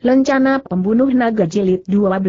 Lencana Pembunuh Naga Jilid 12.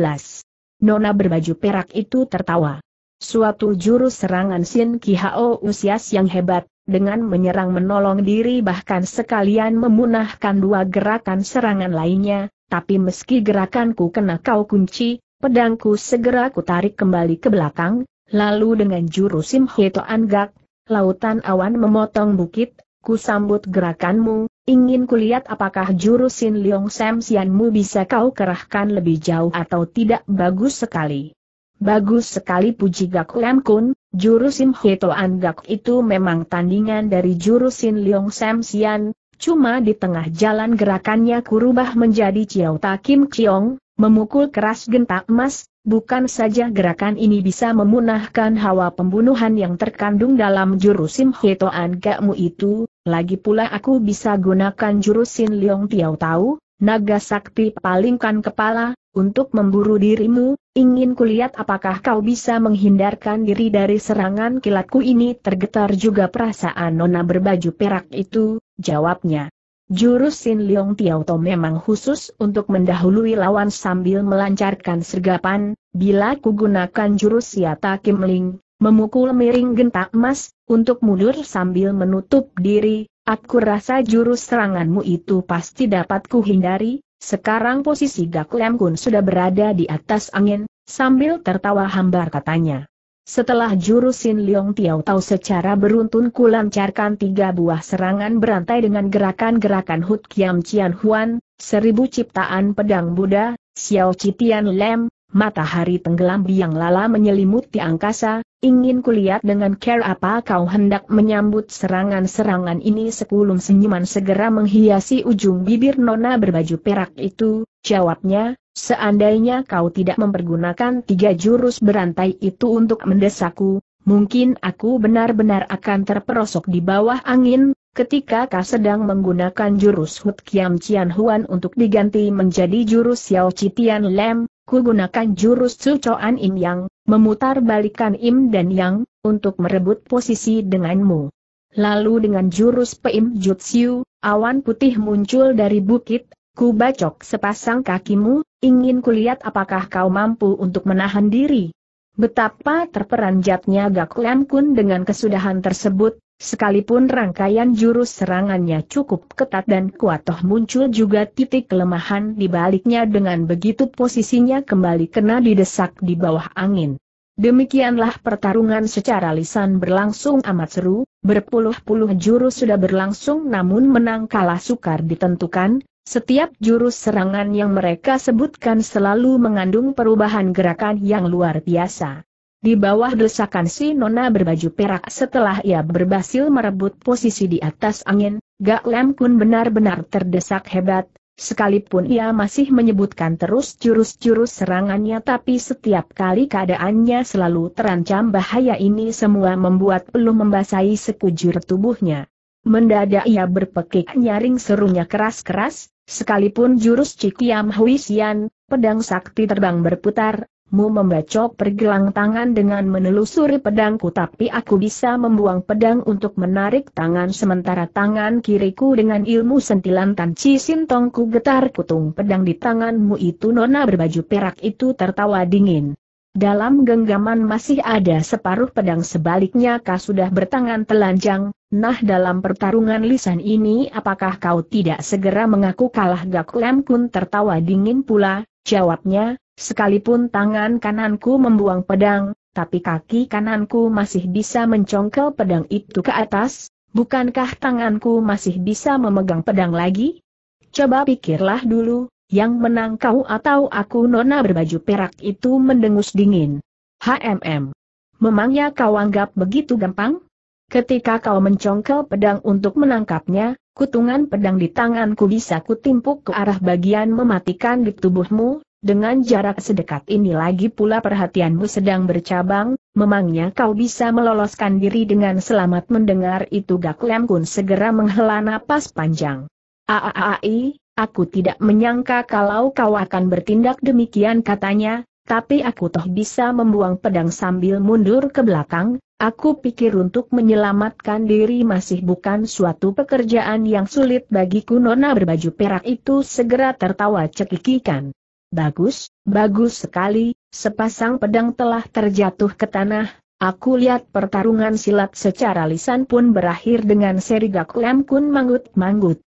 Nona berbaju perak itu tertawa. Suatu jurus serangan Sin Kihao Usias yang hebat, dengan menyerang menolong diri bahkan sekalian memunahkan dua gerakan serangan lainnya, tapi meski gerakanku kena kau kunci, pedangku segera kutarik kembali ke belakang, lalu dengan jurus Sim Hito Anggak, lautan awan memotong bukit, ku sambut gerakanmu, Ingin kulihat apakah jurus Sin Leong Sam Sianmu bisa kau kerahkan lebih jauh atau tidak bagus sekali. Bagus sekali puji Gak Lam Kun, jurus Sim Anggak Gak itu memang tandingan dari jurus Sin Leong Sam Sian, cuma di tengah jalan gerakannya kurubah menjadi Ta Takim Chiong, memukul keras gentak emas, Bukan saja gerakan ini bisa memunahkan hawa pembunuhan yang terkandung dalam jurus Sim Hitoan Gakmu itu, lagi pula aku bisa gunakan jurus Sin Leong Tiao Tau, naga sakti palingkan kepala, untuk memburu dirimu, ingin kulihat apakah kau bisa menghindarkan diri dari serangan kilatku ini tergetar juga perasaan nona berbaju perak itu, jawabnya. Jurus Sin Leong Tiao To memang khusus untuk mendahului lawan sambil melancarkan sergapan, bila kugunakan jurus Yata Kim Ling, memukul miring gentak emas, untuk mundur sambil menutup diri, aku rasa jurus seranganmu itu pasti dapat kuhindari, sekarang posisi Gak Lem Kun sudah berada di atas angin, sambil tertawa hambar katanya. Setelah jurusin Liong Tiao Tau secara beruntun kulancarkan tiga buah serangan berantai dengan gerakan-gerakan Hut Kiam Cian Huan, seribu ciptaan pedang Buddha, Xiao Citian Lem, matahari tenggelam biang lala menyelimuti angkasa, ingin kulihat dengan care apa kau hendak menyambut serangan-serangan ini sebelum senyuman segera menghiasi ujung bibir nona berbaju perak itu, jawabnya, seandainya kau tidak mempergunakan tiga jurus berantai itu untuk mendesakku, mungkin aku benar-benar akan terperosok di bawah angin, Ketika kau sedang menggunakan jurus Hut Kiam Cian Huan untuk diganti menjadi jurus Xiao Citian Lem, aku gunakan jurus Sucoan Im Yang, memutar balikan Im dan Yang, untuk merebut posisi denganmu. Lalu dengan jurus Peim Jutsu, awan putih muncul dari bukit, ku bacok sepasang kakimu, ingin kulihat apakah kau mampu untuk menahan diri. Betapa terperanjatnya Lian Kun dengan kesudahan tersebut, sekalipun rangkaian jurus serangannya cukup ketat dan kuat toh muncul juga titik kelemahan di baliknya dengan begitu posisinya kembali kena didesak di bawah angin. Demikianlah pertarungan secara lisan berlangsung amat seru, berpuluh-puluh jurus sudah berlangsung namun menang kalah sukar ditentukan, setiap jurus serangan yang mereka sebutkan selalu mengandung perubahan gerakan yang luar biasa. Di bawah desakan si Nona berbaju perak setelah ia berhasil merebut posisi di atas angin, Gak Lem Kun benar-benar terdesak hebat, sekalipun ia masih menyebutkan terus jurus-jurus serangannya tapi setiap kali keadaannya selalu terancam bahaya ini semua membuat peluh membasahi sekujur tubuhnya. Mendadak ia berpekik nyaring serunya keras-keras, Sekalipun jurus Cikiam Huisian, pedang sakti terbang berputar, mu membacok pergelang tangan dengan menelusuri pedangku tapi aku bisa membuang pedang untuk menarik tangan sementara tangan kiriku dengan ilmu sentilan Tan Chi Sintongku getar kutung pedang di tanganmu itu nona berbaju perak itu tertawa dingin. Dalam genggaman masih ada separuh pedang sebaliknya kau sudah bertangan telanjang, nah dalam pertarungan lisan ini apakah kau tidak segera mengaku kalah Gak Lem Kun tertawa dingin pula, jawabnya, sekalipun tangan kananku membuang pedang, tapi kaki kananku masih bisa mencongkel pedang itu ke atas, bukankah tanganku masih bisa memegang pedang lagi? Coba pikirlah dulu, yang menang kau atau aku nona berbaju perak itu mendengus dingin. HMM. Memangnya kau anggap begitu gampang? Ketika kau mencongkel pedang untuk menangkapnya, kutungan pedang di tanganku bisa kutimpuk ke arah bagian mematikan di tubuhmu, dengan jarak sedekat ini lagi pula perhatianmu sedang bercabang, memangnya kau bisa meloloskan diri dengan selamat mendengar itu Gak Lem Kun segera menghela napas panjang. Aaai, aku tidak menyangka kalau kau akan bertindak demikian katanya, tapi aku toh bisa membuang pedang sambil mundur ke belakang, aku pikir untuk menyelamatkan diri masih bukan suatu pekerjaan yang sulit bagiku nona berbaju perak itu segera tertawa cekikikan. Bagus, bagus sekali, sepasang pedang telah terjatuh ke tanah, Aku lihat pertarungan silat secara lisan pun berakhir dengan seri Gak Lem Kun manggut-manggut.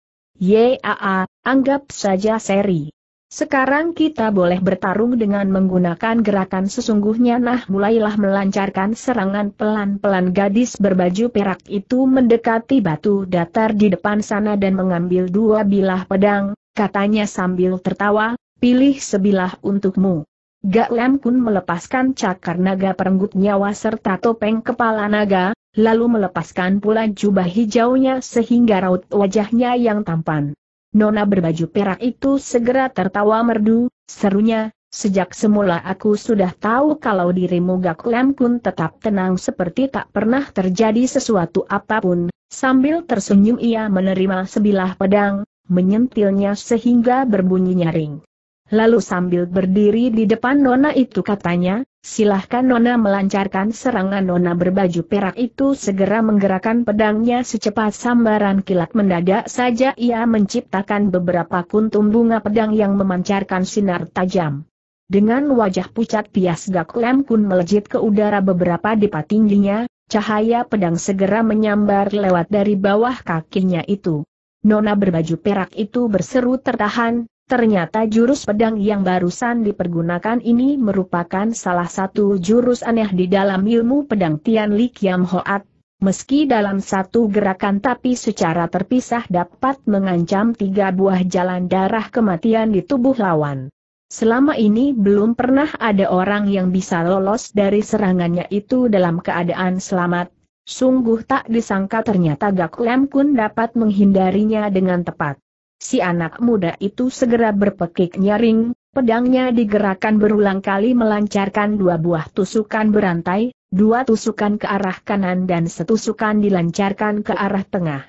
Yaa, anggap saja seri. Sekarang kita boleh bertarung dengan menggunakan gerakan sesungguhnya nah mulailah melancarkan serangan pelan-pelan gadis berbaju perak itu mendekati batu datar di depan sana dan mengambil dua bilah pedang, katanya sambil tertawa, pilih sebilah untukmu. Gak Lem pun melepaskan cakar naga perenggut nyawa serta topeng kepala naga, lalu melepaskan pula jubah hijaunya sehingga raut wajahnya yang tampan. Nona berbaju perak itu segera tertawa merdu, serunya, sejak semula aku sudah tahu kalau dirimu Gak Lem pun tetap tenang seperti tak pernah terjadi sesuatu apapun, sambil tersenyum ia menerima sebilah pedang, menyentilnya sehingga berbunyi nyaring lalu sambil berdiri di depan Nona itu katanya, silahkan Nona melancarkan serangan Nona berbaju perak itu segera menggerakkan pedangnya secepat sambaran kilat mendadak saja ia menciptakan beberapa kuntum bunga pedang yang memancarkan sinar tajam. Dengan wajah pucat pias Gak Lem Kun melejit ke udara beberapa depa tingginya, cahaya pedang segera menyambar lewat dari bawah kakinya itu. Nona berbaju perak itu berseru tertahan, Ternyata jurus pedang yang barusan dipergunakan ini merupakan salah satu jurus aneh di dalam ilmu pedang Tian Li Kiam Hoat. Meski dalam satu gerakan tapi secara terpisah dapat mengancam tiga buah jalan darah kematian di tubuh lawan. Selama ini belum pernah ada orang yang bisa lolos dari serangannya itu dalam keadaan selamat. Sungguh tak disangka ternyata Gak Lem Kun dapat menghindarinya dengan tepat si anak muda itu segera berpekik nyaring, pedangnya digerakkan berulang kali melancarkan dua buah tusukan berantai, dua tusukan ke arah kanan dan setusukan dilancarkan ke arah tengah.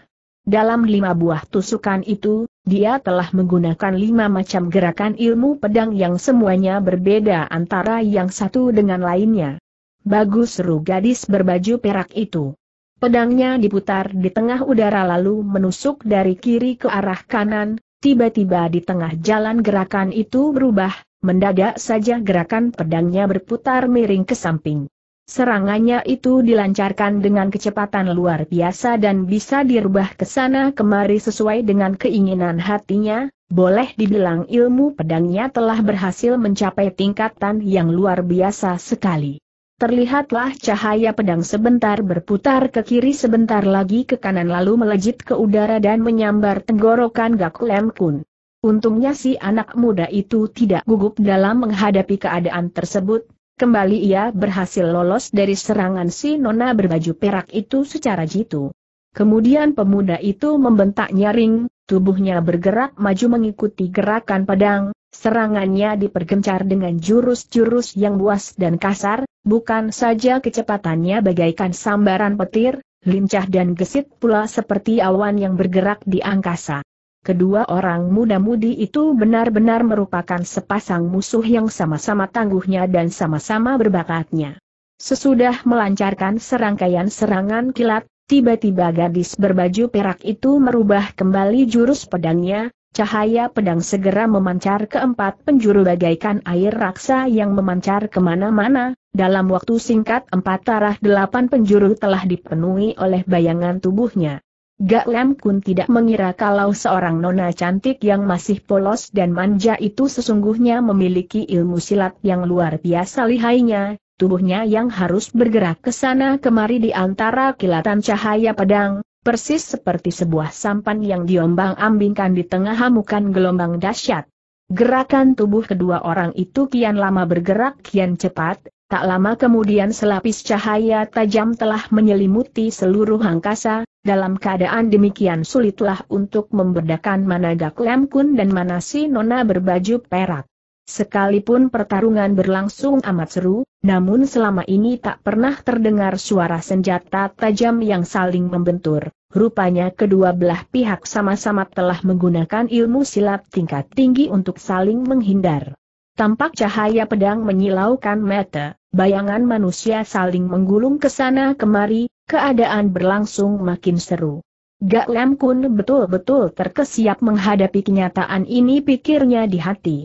Dalam lima buah tusukan itu, dia telah menggunakan lima macam gerakan ilmu pedang yang semuanya berbeda antara yang satu dengan lainnya. Bagus seru gadis berbaju perak itu. Pedangnya diputar di tengah udara lalu menusuk dari kiri ke arah kanan, tiba-tiba di tengah jalan gerakan itu berubah, mendadak saja gerakan pedangnya berputar miring ke samping. Serangannya itu dilancarkan dengan kecepatan luar biasa dan bisa dirubah ke sana kemari sesuai dengan keinginan hatinya, boleh dibilang ilmu pedangnya telah berhasil mencapai tingkatan yang luar biasa sekali. Terlihatlah cahaya pedang sebentar berputar ke kiri sebentar lagi ke kanan lalu melejit ke udara dan menyambar tenggorokan Gak Kun. Untungnya si anak muda itu tidak gugup dalam menghadapi keadaan tersebut, kembali ia berhasil lolos dari serangan si nona berbaju perak itu secara jitu. Kemudian pemuda itu membentak nyaring, tubuhnya bergerak maju mengikuti gerakan pedang, Serangannya dipergencar dengan jurus-jurus yang buas dan kasar, bukan saja kecepatannya bagaikan sambaran petir, lincah dan gesit pula seperti awan yang bergerak di angkasa. Kedua orang muda-mudi itu benar-benar merupakan sepasang musuh yang sama-sama tangguhnya dan sama-sama berbakatnya. Sesudah melancarkan serangkaian serangan kilat, tiba-tiba gadis berbaju perak itu merubah kembali jurus pedangnya, Cahaya pedang segera memancar ke empat penjuru bagaikan air raksa yang memancar kemana-mana, dalam waktu singkat empat arah delapan penjuru telah dipenuhi oleh bayangan tubuhnya. Gak Lem Kun tidak mengira kalau seorang nona cantik yang masih polos dan manja itu sesungguhnya memiliki ilmu silat yang luar biasa lihainya, tubuhnya yang harus bergerak ke sana kemari di antara kilatan cahaya pedang, persis seperti sebuah sampan yang diombang-ambingkan di tengah hamukan gelombang dahsyat. Gerakan tubuh kedua orang itu kian lama bergerak kian cepat, tak lama kemudian selapis cahaya tajam telah menyelimuti seluruh angkasa, dalam keadaan demikian sulitlah untuk membedakan mana Gak Lem Kun dan mana si Nona berbaju perak. Sekalipun pertarungan berlangsung amat seru, namun selama ini tak pernah terdengar suara senjata tajam yang saling membentur. Rupanya kedua belah pihak sama-sama telah menggunakan ilmu silat tingkat tinggi untuk saling menghindar. Tampak cahaya pedang menyilaukan mata, bayangan manusia saling menggulung ke sana kemari, keadaan berlangsung makin seru. Gak Lem Kun betul-betul terkesiap menghadapi kenyataan ini pikirnya di hati.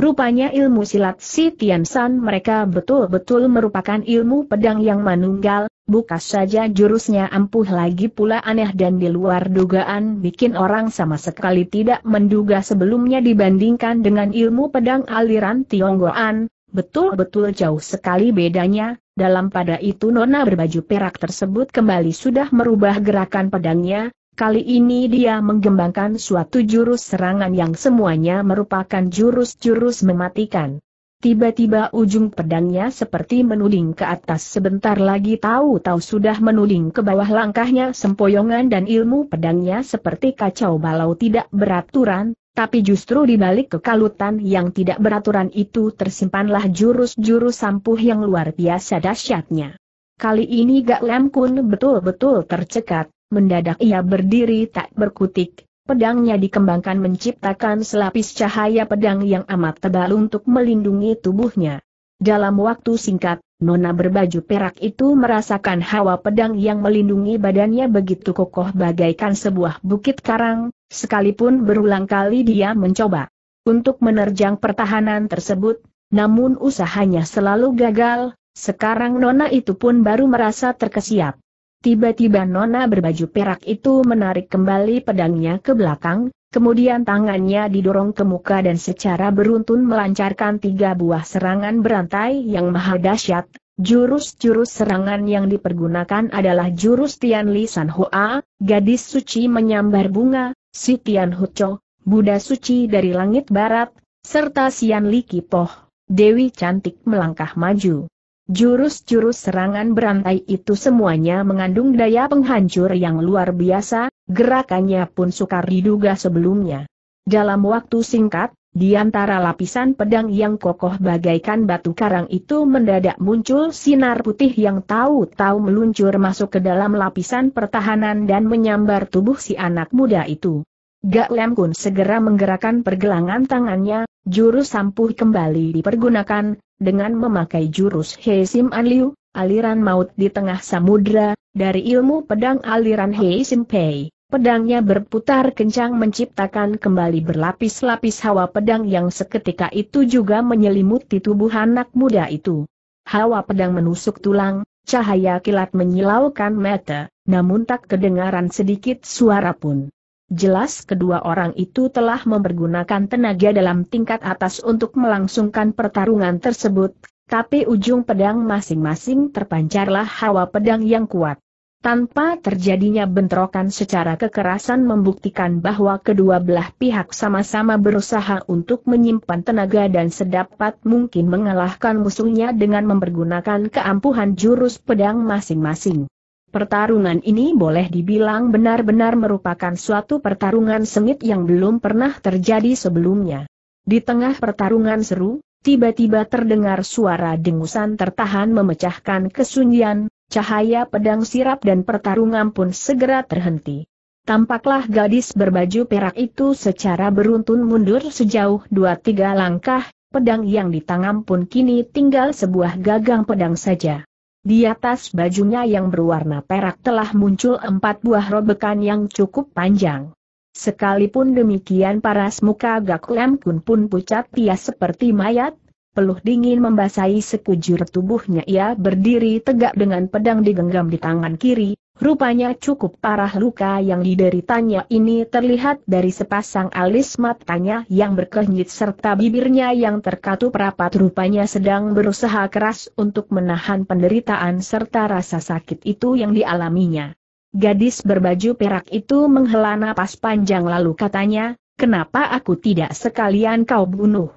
Rupanya ilmu silat si Tian San mereka betul-betul merupakan ilmu pedang yang manunggal, bukan saja jurusnya ampuh lagi pula aneh dan di luar dugaan bikin orang sama sekali tidak menduga sebelumnya dibandingkan dengan ilmu pedang aliran Tionggoan, betul-betul jauh sekali bedanya, dalam pada itu Nona berbaju perak tersebut kembali sudah merubah gerakan pedangnya, Kali ini dia mengembangkan suatu jurus serangan yang semuanya merupakan jurus-jurus mematikan. Tiba-tiba ujung pedangnya seperti menuding ke atas sebentar lagi tahu-tahu sudah menuding ke bawah langkahnya sempoyongan dan ilmu pedangnya seperti kacau balau tidak beraturan, tapi justru di balik kekalutan yang tidak beraturan itu tersimpanlah jurus-jurus sampuh yang luar biasa dahsyatnya. Kali ini Gak Lam Kun betul-betul tercekat, mendadak ia berdiri tak berkutik, pedangnya dikembangkan menciptakan selapis cahaya pedang yang amat tebal untuk melindungi tubuhnya. Dalam waktu singkat, Nona berbaju perak itu merasakan hawa pedang yang melindungi badannya begitu kokoh bagaikan sebuah bukit karang, sekalipun berulang kali dia mencoba untuk menerjang pertahanan tersebut, namun usahanya selalu gagal, sekarang Nona itu pun baru merasa terkesiap. Tiba-tiba nona berbaju perak itu menarik kembali pedangnya ke belakang, kemudian tangannya didorong ke muka dan secara beruntun melancarkan tiga buah serangan berantai yang maha dahsyat. Jurus-jurus serangan yang dipergunakan adalah jurus Tian Li San Hoa, gadis suci menyambar bunga, si Tian Cho, Buddha suci dari langit barat, serta Sian Li Kipoh, Dewi cantik melangkah maju. Jurus-jurus serangan berantai itu semuanya mengandung daya penghancur yang luar biasa, gerakannya pun sukar diduga sebelumnya. Dalam waktu singkat, di antara lapisan pedang yang kokoh bagaikan batu karang itu mendadak muncul sinar putih yang tahu-tahu meluncur masuk ke dalam lapisan pertahanan dan menyambar tubuh si anak muda itu. Gak Lem Kun segera menggerakkan pergelangan tangannya, jurus sampuh kembali dipergunakan, dengan memakai jurus He Sim An Liu, aliran maut di tengah samudra, dari ilmu pedang aliran He Sim Pei. Pedangnya berputar kencang menciptakan kembali berlapis-lapis hawa pedang yang seketika itu juga menyelimuti tubuh anak muda itu. Hawa pedang menusuk tulang, cahaya kilat menyilaukan mata, namun tak kedengaran sedikit suara pun. Jelas kedua orang itu telah mempergunakan tenaga dalam tingkat atas untuk melangsungkan pertarungan tersebut, tapi ujung pedang masing-masing terpancarlah hawa pedang yang kuat. Tanpa terjadinya bentrokan secara kekerasan membuktikan bahwa kedua belah pihak sama-sama berusaha untuk menyimpan tenaga dan sedapat mungkin mengalahkan musuhnya dengan mempergunakan keampuhan jurus pedang masing-masing. Pertarungan ini boleh dibilang benar-benar merupakan suatu pertarungan sengit yang belum pernah terjadi sebelumnya. Di tengah pertarungan seru, tiba-tiba terdengar suara dengusan tertahan memecahkan kesunyian, cahaya pedang sirap dan pertarungan pun segera terhenti. Tampaklah gadis berbaju perak itu secara beruntun mundur sejauh dua-tiga langkah, pedang yang di tangan pun kini tinggal sebuah gagang pedang saja. Di atas bajunya yang berwarna perak telah muncul empat buah robekan yang cukup panjang. Sekalipun demikian paras muka Gak Lem Kun pun pucat pias seperti mayat, peluh dingin membasahi sekujur tubuhnya ia berdiri tegak dengan pedang digenggam di tangan kiri, Rupanya cukup parah luka yang dideritanya ini terlihat dari sepasang alis matanya yang berkenyit serta bibirnya yang terkatup rapat rupanya sedang berusaha keras untuk menahan penderitaan serta rasa sakit itu yang dialaminya. Gadis berbaju perak itu menghela napas panjang lalu katanya, kenapa aku tidak sekalian kau bunuh?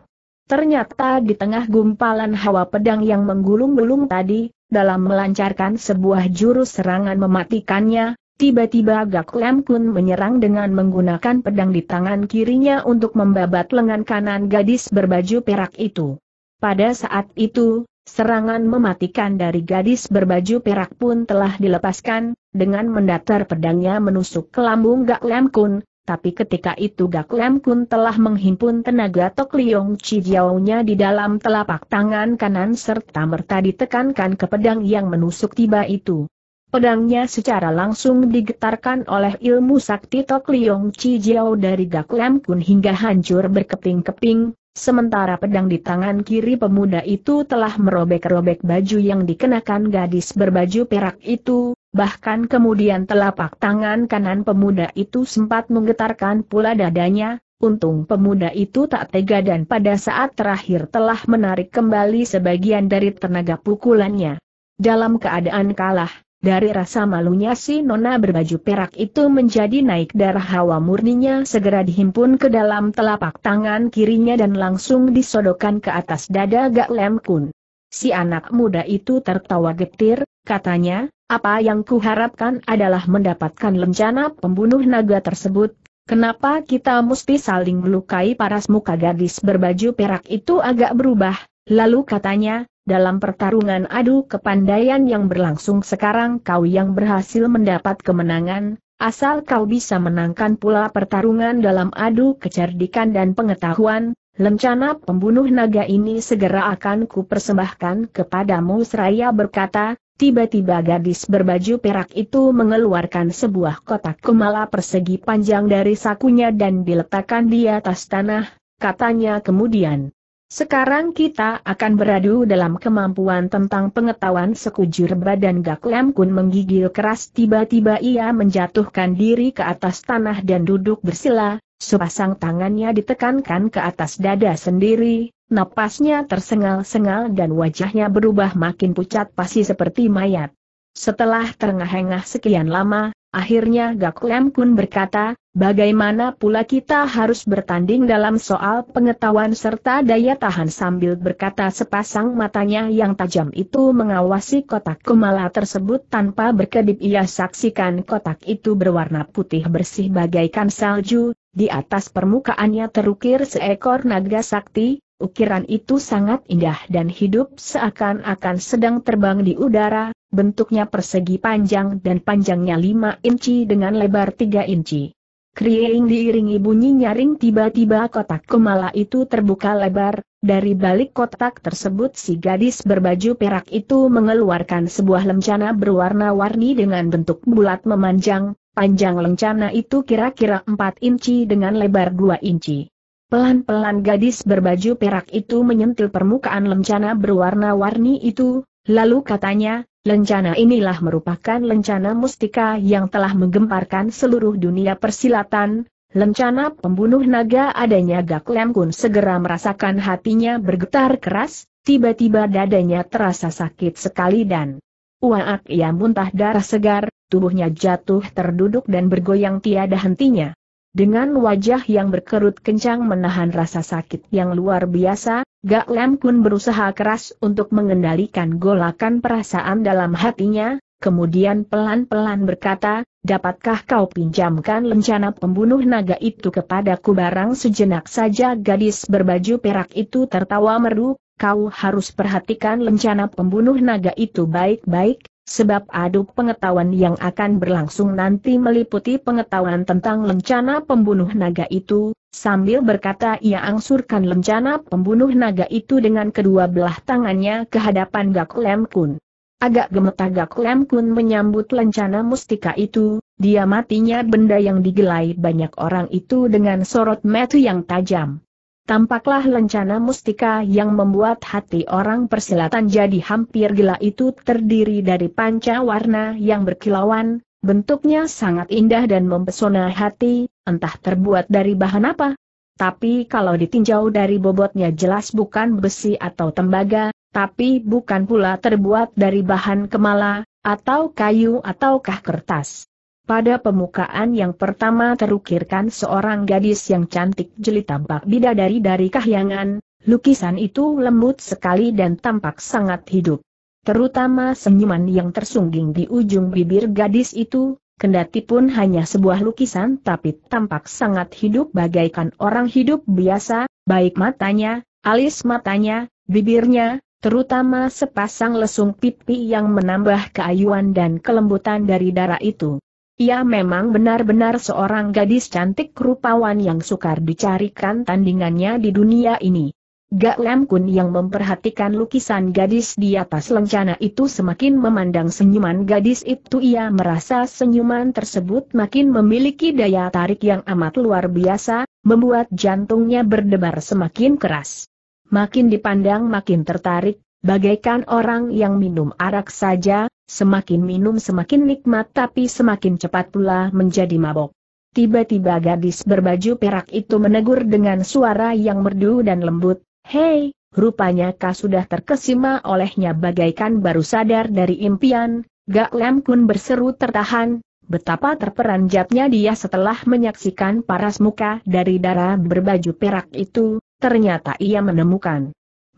Ternyata di tengah gumpalan hawa pedang yang menggulung-gulung tadi, dalam melancarkan sebuah jurus serangan mematikannya, tiba-tiba Gak Lem Kun menyerang dengan menggunakan pedang di tangan kirinya untuk membabat lengan kanan gadis berbaju perak itu. Pada saat itu, serangan mematikan dari gadis berbaju perak pun telah dilepaskan, dengan mendatar pedangnya menusuk ke lambung Gak Lem Kun, tapi ketika itu Gak Lem Kun telah menghimpun tenaga Tok Liong Chi Jiao-nya di dalam telapak tangan kanan serta merta ditekankan ke pedang yang menusuk tiba itu. Pedangnya secara langsung digetarkan oleh ilmu sakti Tok Liong Chi Jiao dari Gak Lem Kun hingga hancur berkeping-keping, Sementara pedang di tangan kiri pemuda itu telah merobek-robek baju yang dikenakan gadis berbaju perak itu, bahkan kemudian telapak tangan kanan pemuda itu sempat menggetarkan pula dadanya, untung pemuda itu tak tega dan pada saat terakhir telah menarik kembali sebagian dari tenaga pukulannya. Dalam keadaan kalah, dari rasa malunya si nona berbaju perak itu menjadi naik darah hawa murninya segera dihimpun ke dalam telapak tangan kirinya dan langsung disodokan ke atas dada Gak Lem Kun. Si anak muda itu tertawa getir, katanya, apa yang kuharapkan adalah mendapatkan lencana pembunuh naga tersebut. Kenapa kita mesti saling melukai paras muka gadis berbaju perak itu agak berubah, lalu katanya, dalam pertarungan adu kepandaian yang berlangsung sekarang kau yang berhasil mendapat kemenangan, asal kau bisa menangkan pula pertarungan dalam adu kecerdikan dan pengetahuan, lencana pembunuh naga ini segera akan kupersembahkan kepadamu seraya berkata, tiba-tiba gadis berbaju perak itu mengeluarkan sebuah kotak kemala persegi panjang dari sakunya dan diletakkan di atas tanah, katanya kemudian. Sekarang kita akan beradu dalam kemampuan tentang pengetahuan sekujur badan Gak Lem Kun menggigil keras tiba-tiba ia menjatuhkan diri ke atas tanah dan duduk bersila, sepasang tangannya ditekankan ke atas dada sendiri, napasnya tersengal-sengal dan wajahnya berubah makin pucat pasti seperti mayat. Setelah terengah-engah sekian lama, akhirnya Gak Lem Kun berkata, Bagaimana pula kita harus bertanding dalam soal pengetahuan serta daya tahan sambil berkata sepasang matanya yang tajam itu mengawasi kotak kumala tersebut tanpa berkedip ia saksikan kotak itu berwarna putih bersih bagaikan salju, di atas permukaannya terukir seekor naga sakti, ukiran itu sangat indah dan hidup seakan-akan sedang terbang di udara, bentuknya persegi panjang dan panjangnya 5 inci dengan lebar 3 inci. Krieng diiringi bunyi nyaring tiba-tiba kotak kumala itu terbuka lebar, dari balik kotak tersebut si gadis berbaju perak itu mengeluarkan sebuah lencana berwarna-warni dengan bentuk bulat memanjang, panjang lencana itu kira-kira 4 inci dengan lebar 2 inci. Pelan-pelan gadis berbaju perak itu menyentil permukaan lencana berwarna-warni itu, Lalu katanya, lencana inilah merupakan lencana mustika yang telah menggemparkan seluruh dunia persilatan, lencana pembunuh naga adanya Gak Lem Kun segera merasakan hatinya bergetar keras, tiba-tiba dadanya terasa sakit sekali dan uak ia muntah darah segar, tubuhnya jatuh terduduk dan bergoyang tiada hentinya. Dengan wajah yang berkerut kencang menahan rasa sakit yang luar biasa, Gak Lem Kun berusaha keras untuk mengendalikan golakan perasaan dalam hatinya, kemudian pelan-pelan berkata, dapatkah kau pinjamkan lencana pembunuh naga itu kepadaku barang sejenak saja gadis berbaju perak itu tertawa merdu, kau harus perhatikan lencana pembunuh naga itu baik-baik, Sebab adu pengetahuan yang akan berlangsung nanti meliputi pengetahuan tentang lencana pembunuh naga itu, sambil berkata ia angsurkan lencana pembunuh naga itu dengan kedua belah tangannya ke hadapan Gak Lem Kun. Agak gemetar Gak Lem Kun menyambut lencana mustika itu, dia matinya benda yang digelai banyak orang itu dengan sorot metu yang tajam. Tampaklah lencana mustika yang membuat hati orang persilatan jadi hampir gila itu terdiri dari panca warna yang berkilauan, bentuknya sangat indah dan mempesona hati, entah terbuat dari bahan apa. Tapi kalau ditinjau dari bobotnya jelas bukan besi atau tembaga, tapi bukan pula terbuat dari bahan kemala, atau kayu ataukah kertas. Pada pemukaan yang pertama terukirkan seorang gadis yang cantik jeli tampak bidadari dari kahyangan, lukisan itu lembut sekali dan tampak sangat hidup. Terutama senyuman yang tersungging di ujung bibir gadis itu, kendati pun hanya sebuah lukisan tapi tampak sangat hidup bagaikan orang hidup biasa, baik matanya, alis matanya, bibirnya, terutama sepasang lesung pipi yang menambah keayuan dan kelembutan dari darah itu. Ia memang benar-benar seorang gadis cantik rupawan yang sukar dicarikan tandingannya di dunia ini. Gak Lam Kun yang memperhatikan lukisan gadis di atas lencana itu semakin memandang senyuman gadis itu ia merasa senyuman tersebut makin memiliki daya tarik yang amat luar biasa, membuat jantungnya berdebar semakin keras. Makin dipandang makin tertarik, Bagaikan orang yang minum arak saja, semakin minum semakin nikmat tapi semakin cepat pula menjadi mabok. Tiba-tiba gadis berbaju perak itu menegur dengan suara yang merdu dan lembut, Hei, rupanya kau sudah terkesima olehnya bagaikan baru sadar dari impian, Gak Lem Kun berseru tertahan, betapa terperanjatnya dia setelah menyaksikan paras muka dari darah berbaju perak itu, ternyata ia menemukan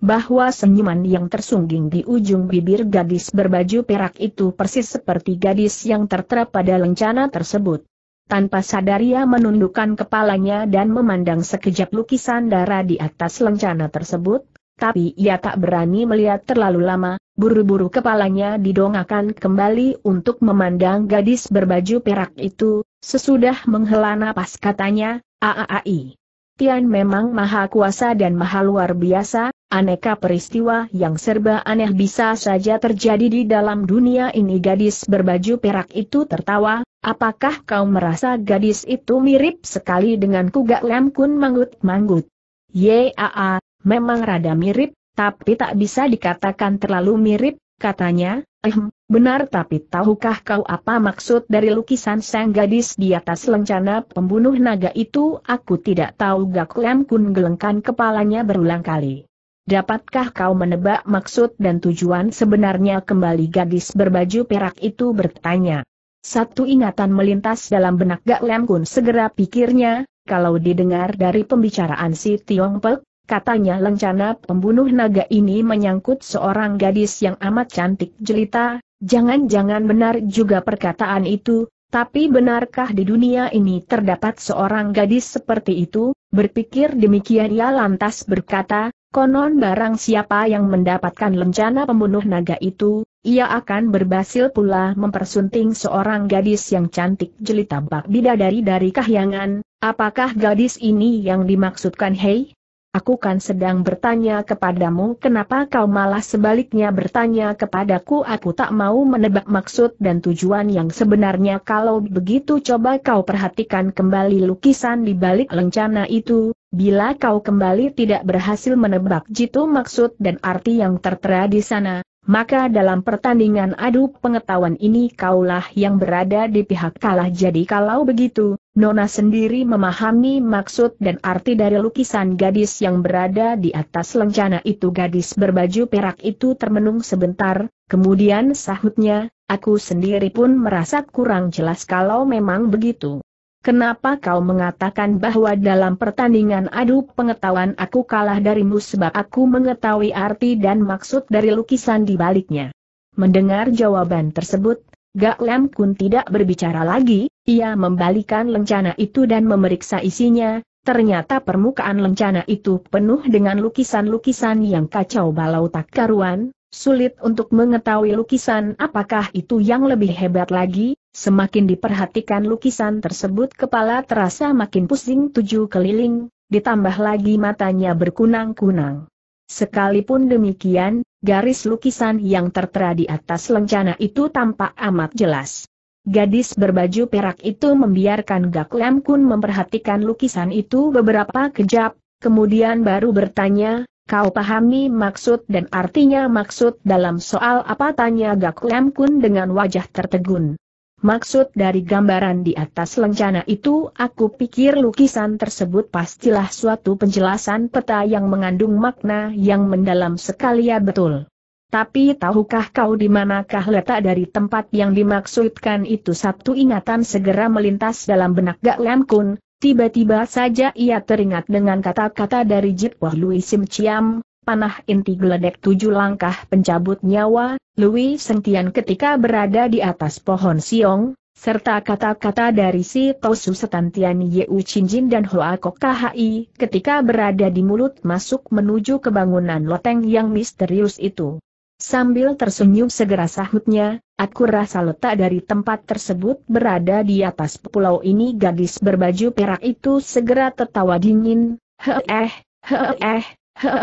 bahwa senyuman yang tersungging di ujung bibir gadis berbaju perak itu persis seperti gadis yang tertera pada lencana tersebut. Tanpa sadar ia menundukkan kepalanya dan memandang sekejap lukisan darah di atas lencana tersebut, tapi ia tak berani melihat terlalu lama, buru-buru kepalanya didongakan kembali untuk memandang gadis berbaju perak itu, sesudah menghela napas katanya, aaai. Tian memang maha kuasa dan maha luar biasa, aneka peristiwa yang serba aneh bisa saja terjadi di dalam dunia ini gadis berbaju perak itu tertawa, apakah kau merasa gadis itu mirip sekali dengan kugak lem kun manggut-manggut? Yaa, memang rada mirip, tapi tak bisa dikatakan terlalu mirip, katanya, Eh, benar tapi tahukah kau apa maksud dari lukisan sang gadis di atas lencana pembunuh naga itu? Aku tidak tahu Gak Lem Kun gelengkan kepalanya berulang kali. Dapatkah kau menebak maksud dan tujuan sebenarnya kembali gadis berbaju perak itu bertanya. Satu ingatan melintas dalam benak Gak Lem Kun segera pikirnya, kalau didengar dari pembicaraan si Tiong Pek, Katanya lencana pembunuh naga ini menyangkut seorang gadis yang amat cantik jelita, jangan-jangan benar juga perkataan itu, tapi benarkah di dunia ini terdapat seorang gadis seperti itu? Berpikir demikian ia lantas berkata, konon barang siapa yang mendapatkan lencana pembunuh naga itu, ia akan berhasil pula mempersunting seorang gadis yang cantik jelita bak bidadari dari kahyangan, apakah gadis ini yang dimaksudkan hei? Aku kan sedang bertanya kepadamu kenapa kau malah sebaliknya bertanya kepadaku aku tak mau menebak maksud dan tujuan yang sebenarnya kalau begitu coba kau perhatikan kembali lukisan di balik lencana itu, bila kau kembali tidak berhasil menebak jitu maksud dan arti yang tertera di sana, maka dalam pertandingan adu pengetahuan ini kaulah yang berada di pihak kalah jadi kalau begitu, Nona sendiri memahami maksud dan arti dari lukisan gadis yang berada di atas lencana itu gadis berbaju perak itu termenung sebentar, kemudian sahutnya, aku sendiri pun merasa kurang jelas kalau memang begitu. Kenapa kau mengatakan bahwa dalam pertandingan adu pengetahuan aku kalah darimu sebab aku mengetahui arti dan maksud dari lukisan di baliknya? Mendengar jawaban tersebut, Gak Lem Kun tidak berbicara lagi, ia membalikan lencana itu dan memeriksa isinya, ternyata permukaan lencana itu penuh dengan lukisan-lukisan yang kacau balau tak karuan, sulit untuk mengetahui lukisan apakah itu yang lebih hebat lagi, semakin diperhatikan lukisan tersebut kepala terasa makin pusing tujuh keliling, ditambah lagi matanya berkunang-kunang. Sekalipun demikian, garis lukisan yang tertera di atas lencana itu tampak amat jelas. Gadis berbaju perak itu membiarkan Gak Lam Kun memperhatikan lukisan itu beberapa kejap, kemudian baru bertanya, kau pahami maksud dan artinya maksud dalam soal apa tanya Gak Lam Kun dengan wajah tertegun. Maksud dari gambaran di atas lencana itu aku pikir lukisan tersebut pastilah suatu penjelasan peta yang mengandung makna yang mendalam sekali ya betul. Tapi tahukah kau di manakah letak dari tempat yang dimaksudkan itu satu ingatan segera melintas dalam benak Gak Lam Kun, tiba-tiba saja ia teringat dengan kata-kata dari Jit Wah Lui Sim Chiam, panah inti geledek tujuh langkah pencabut nyawa, Louis Sentian ketika berada di atas pohon siong, serta kata-kata dari si Tosu Setantian Yeu Chinjin dan Hoa Kok Kokahi ketika berada di mulut masuk menuju ke bangunan loteng yang misterius itu. Sambil tersenyum segera sahutnya, aku rasa letak dari tempat tersebut berada di atas pulau ini gadis berbaju perak itu segera tertawa dingin, eh, he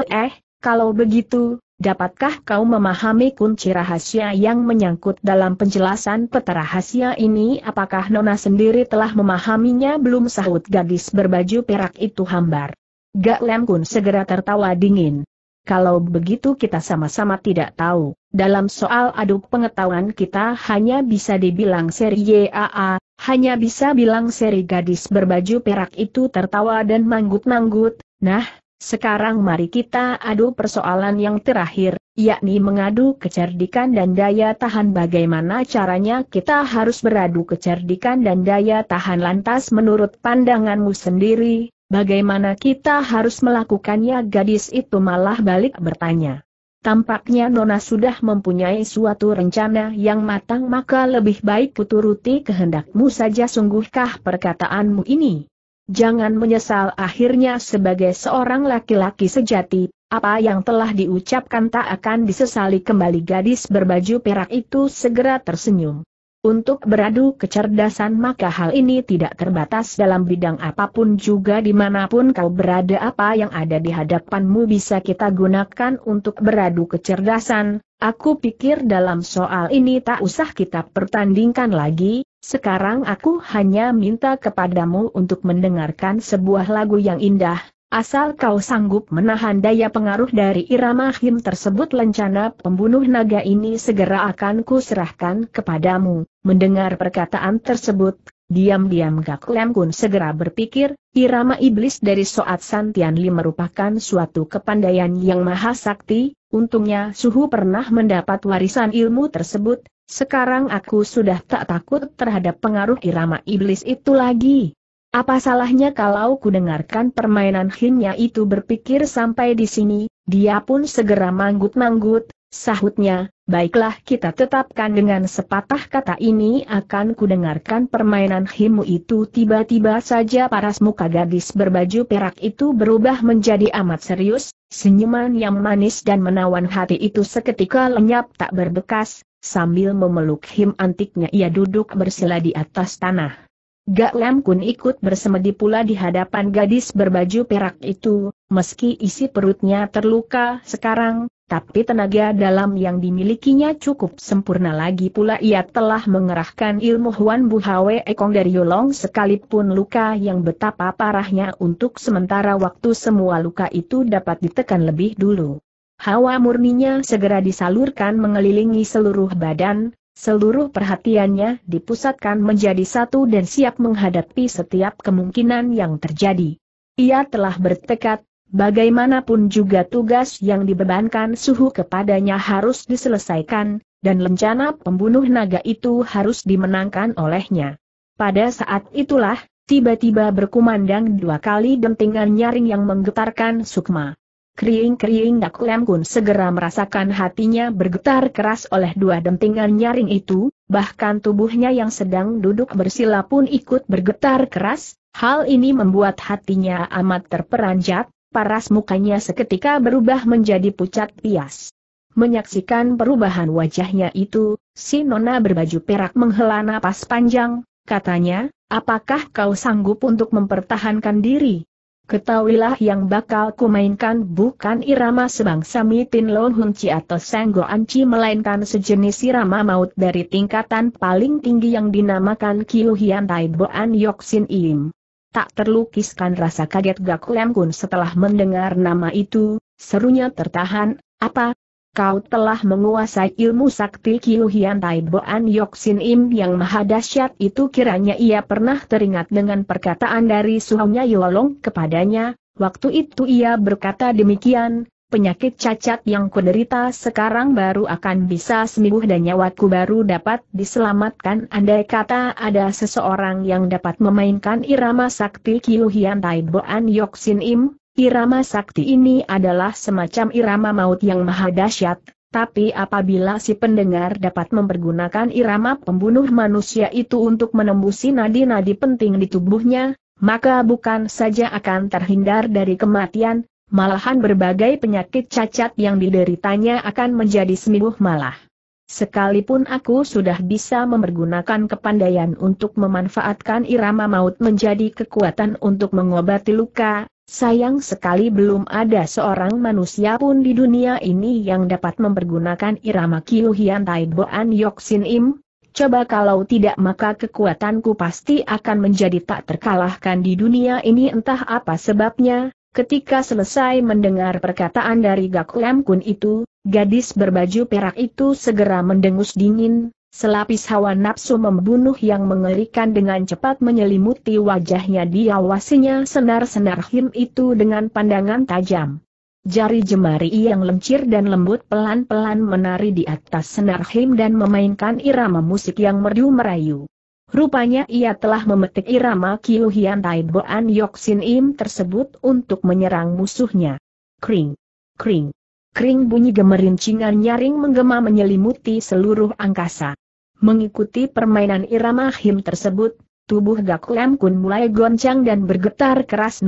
eh, kalau begitu, dapatkah kau memahami kunci rahasia yang menyangkut dalam penjelasan peta rahasia ini? Apakah Nona sendiri telah memahaminya belum sahut gadis berbaju perak itu hambar? Gak Lem Kun segera tertawa dingin. Kalau begitu kita sama-sama tidak tahu, dalam soal aduk pengetahuan kita hanya bisa dibilang seri YAA, hanya bisa bilang seri gadis berbaju perak itu tertawa dan manggut-manggut, nah, sekarang mari kita adu persoalan yang terakhir, yakni mengadu kecerdikan dan daya tahan bagaimana caranya kita harus beradu kecerdikan dan daya tahan lantas menurut pandanganmu sendiri, bagaimana kita harus melakukannya gadis itu malah balik bertanya. Tampaknya Nona sudah mempunyai suatu rencana yang matang maka lebih baik kuturuti kehendakmu saja sungguhkah perkataanmu ini jangan menyesal akhirnya sebagai seorang laki-laki sejati, apa yang telah diucapkan tak akan disesali kembali gadis berbaju perak itu segera tersenyum. Untuk beradu kecerdasan maka hal ini tidak terbatas dalam bidang apapun juga dimanapun kau berada apa yang ada di hadapanmu bisa kita gunakan untuk beradu kecerdasan, aku pikir dalam soal ini tak usah kita pertandingkan lagi, sekarang aku hanya minta kepadamu untuk mendengarkan sebuah lagu yang indah, Asal kau sanggup menahan daya pengaruh dari irama him tersebut lencana pembunuh naga ini segera akan kuserahkan kepadamu. Mendengar perkataan tersebut, diam-diam Gak Lem Kun segera berpikir, irama iblis dari Soat Santian Li merupakan suatu kepandaian yang maha sakti, untungnya Suhu pernah mendapat warisan ilmu tersebut, sekarang aku sudah tak takut terhadap pengaruh irama iblis itu lagi. Apa salahnya kalau kudengarkan permainan hinnya itu berpikir sampai di sini, dia pun segera manggut-manggut, sahutnya, baiklah kita tetapkan dengan sepatah kata ini akan kudengarkan permainan Himu itu tiba-tiba saja paras muka gadis berbaju perak itu berubah menjadi amat serius, senyuman yang manis dan menawan hati itu seketika lenyap tak berbekas, sambil memeluk Him antiknya ia duduk bersila di atas tanah. Gak Lam Kun ikut bersemedi pula di hadapan gadis berbaju perak itu, meski isi perutnya terluka sekarang, tapi tenaga dalam yang dimilikinya cukup sempurna lagi pula ia telah mengerahkan ilmu Huan Bu Hwe Ekong dari Yolong sekalipun luka yang betapa parahnya untuk sementara waktu semua luka itu dapat ditekan lebih dulu. Hawa murninya segera disalurkan mengelilingi seluruh badan, Seluruh perhatiannya dipusatkan menjadi satu dan siap menghadapi setiap kemungkinan yang terjadi. Ia telah bertekad, bagaimanapun juga tugas yang dibebankan suhu kepadanya harus diselesaikan, dan lencana pembunuh naga itu harus dimenangkan olehnya. Pada saat itulah, tiba-tiba berkumandang dua kali dentingan nyaring yang menggetarkan sukma. Kering kering, Dak Lem Kun segera merasakan hatinya bergetar keras oleh dua dentingan nyaring itu, bahkan tubuhnya yang sedang duduk bersila pun ikut bergetar keras, hal ini membuat hatinya amat terperanjat, paras mukanya seketika berubah menjadi pucat pias. Menyaksikan perubahan wajahnya itu, si nona berbaju perak menghela napas panjang, katanya, apakah kau sanggup untuk mempertahankan diri? Ketahuilah yang bakal kumainkan bukan irama sebangsa Mitin Lon Hun atau Senggo Anci melainkan sejenis irama maut dari tingkatan paling tinggi yang dinamakan Kiu Hian Tai Boan Yok Sin Im. Tak terlukiskan rasa kaget Gak Lem Kun setelah mendengar nama itu, serunya tertahan, apa, kau telah menguasai ilmu sakti Kiu Hian Tai Boan Yoksin Im yang maha dahsyat itu kiranya ia pernah teringat dengan perkataan dari suhunya Yolong kepadanya, waktu itu ia berkata demikian, penyakit cacat yang kuderita sekarang baru akan bisa sembuh dan nyawaku baru dapat diselamatkan andai kata ada seseorang yang dapat memainkan irama sakti Kiu Hian Tai Boan Yoksin Im, Irama sakti ini adalah semacam irama maut yang maha dahsyat, tapi apabila si pendengar dapat mempergunakan irama pembunuh manusia itu untuk menembusi nadi-nadi penting di tubuhnya, maka bukan saja akan terhindar dari kematian, malahan berbagai penyakit cacat yang dideritanya akan menjadi sembuh malah. Sekalipun aku sudah bisa mempergunakan kepandaian untuk memanfaatkan irama maut menjadi kekuatan untuk mengobati luka, sayang sekali belum ada seorang manusia pun di dunia ini yang dapat mempergunakan irama Kyuhian Taiboan Yoksin Im. Coba kalau tidak maka kekuatanku pasti akan menjadi tak terkalahkan di dunia ini entah apa sebabnya, Ketika selesai mendengar perkataan dari Gak Kun itu, Gadis berbaju perak itu segera mendengus dingin, selapis hawa nafsu membunuh yang mengerikan dengan cepat menyelimuti wajahnya diawasinya senar-senar him itu dengan pandangan tajam. Jari jemari yang lencir dan lembut pelan-pelan menari di atas senar him dan memainkan irama musik yang merdu merayu. Rupanya ia telah memetik irama Kiu Hian Tai Boan Yok Im tersebut untuk menyerang musuhnya. Kring! Kring! kering bunyi gemerincingan nyaring menggema menyelimuti seluruh angkasa. Mengikuti permainan irama him tersebut, tubuh Gak Kun mulai goncang dan bergetar keras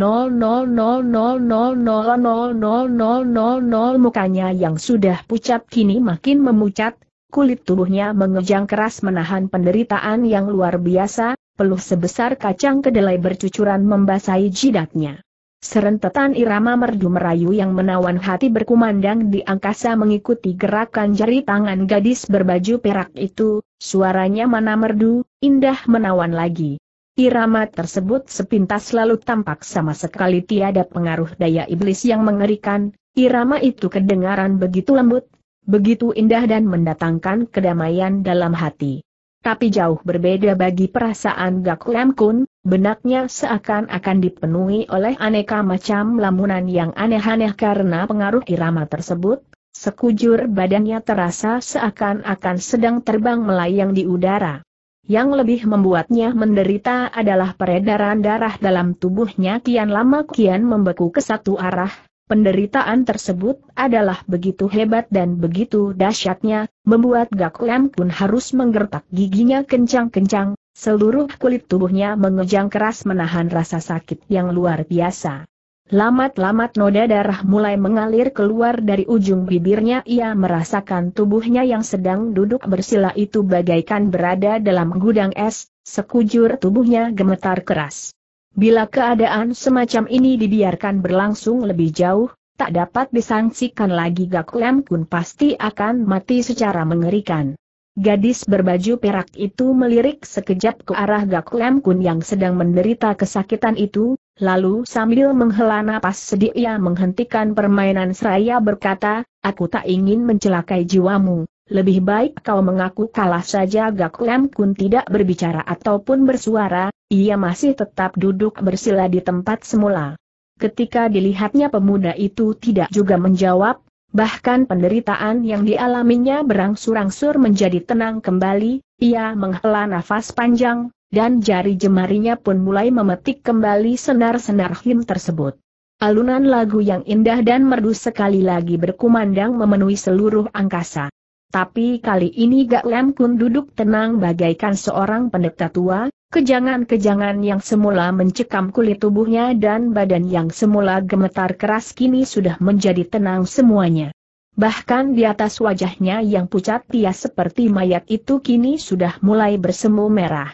mukanya yang sudah pucat kini makin memucat, kulit tubuhnya mengejang keras menahan penderitaan yang luar biasa, peluh sebesar kacang kedelai bercucuran membasahi jidatnya. Serentetan irama merdu merayu yang menawan hati berkumandang di angkasa mengikuti gerakan jari tangan gadis berbaju perak itu, suaranya mana merdu, indah menawan lagi. Irama tersebut sepintas lalu tampak sama sekali tiada pengaruh daya iblis yang mengerikan, irama itu kedengaran begitu lembut, begitu indah dan mendatangkan kedamaian dalam hati tapi jauh berbeda bagi perasaan Gak Lam Kun, benaknya seakan-akan dipenuhi oleh aneka macam lamunan yang aneh-aneh karena pengaruh irama tersebut, sekujur badannya terasa seakan-akan sedang terbang melayang di udara. Yang lebih membuatnya menderita adalah peredaran darah dalam tubuhnya kian lama kian membeku ke satu arah, Penderitaan tersebut adalah begitu hebat dan begitu dahsyatnya, membuat Gak Gakuan pun harus menggertak giginya kencang-kencang, seluruh kulit tubuhnya mengejang keras menahan rasa sakit yang luar biasa. Lamat-lamat noda darah mulai mengalir keluar dari ujung bibirnya ia merasakan tubuhnya yang sedang duduk bersila itu bagaikan berada dalam gudang es, sekujur tubuhnya gemetar keras. Bila keadaan semacam ini dibiarkan berlangsung lebih jauh, tak dapat disangsikan lagi Gak Lem Kun pasti akan mati secara mengerikan. Gadis berbaju perak itu melirik sekejap ke arah Gak Lem Kun yang sedang menderita kesakitan itu, lalu sambil menghela napas sedih ia menghentikan permainan seraya berkata, aku tak ingin mencelakai jiwamu. Lebih baik kau mengaku kalah saja Gak Lem Kun tidak berbicara ataupun bersuara, ia masih tetap duduk bersila di tempat semula. Ketika dilihatnya pemuda itu tidak juga menjawab, bahkan penderitaan yang dialaminya berangsur-angsur menjadi tenang kembali, ia menghela nafas panjang, dan jari jemarinya pun mulai memetik kembali senar-senar him tersebut. Alunan lagu yang indah dan merdu sekali lagi berkumandang memenuhi seluruh angkasa. Tapi kali ini Gak Lem Kun duduk tenang bagaikan seorang pendeta tua, kejangan-kejangan yang semula mencekam kulit tubuhnya dan badan yang semula gemetar keras kini sudah menjadi tenang semuanya. Bahkan di atas wajahnya yang pucat tias seperti mayat itu kini sudah mulai bersemu merah.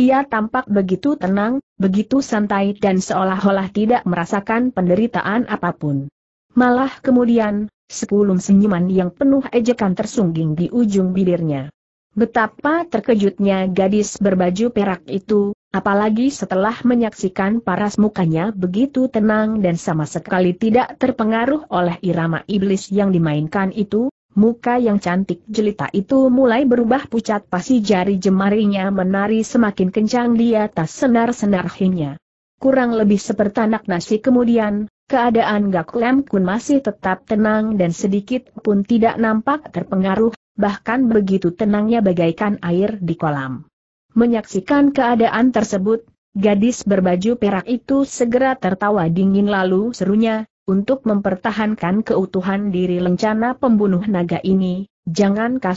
Ia tampak begitu tenang, begitu santai dan seolah-olah tidak merasakan penderitaan apapun. Malah kemudian, Sebelum senyuman yang penuh ejekan tersungging di ujung bibirnya. Betapa terkejutnya gadis berbaju perak itu, apalagi setelah menyaksikan paras mukanya begitu tenang dan sama sekali tidak terpengaruh oleh irama iblis yang dimainkan itu, muka yang cantik jelita itu mulai berubah pucat pasi jari jemarinya menari semakin kencang di atas senar-senar hinya. Kurang lebih seperti anak nasi kemudian, Keadaan Gak Lem Kun masih tetap tenang dan sedikit pun tidak nampak terpengaruh, bahkan begitu tenangnya bagaikan air di kolam. Menyaksikan keadaan tersebut, gadis berbaju perak itu segera tertawa dingin lalu serunya, untuk mempertahankan keutuhan diri lencana pembunuh naga ini, Jangan kau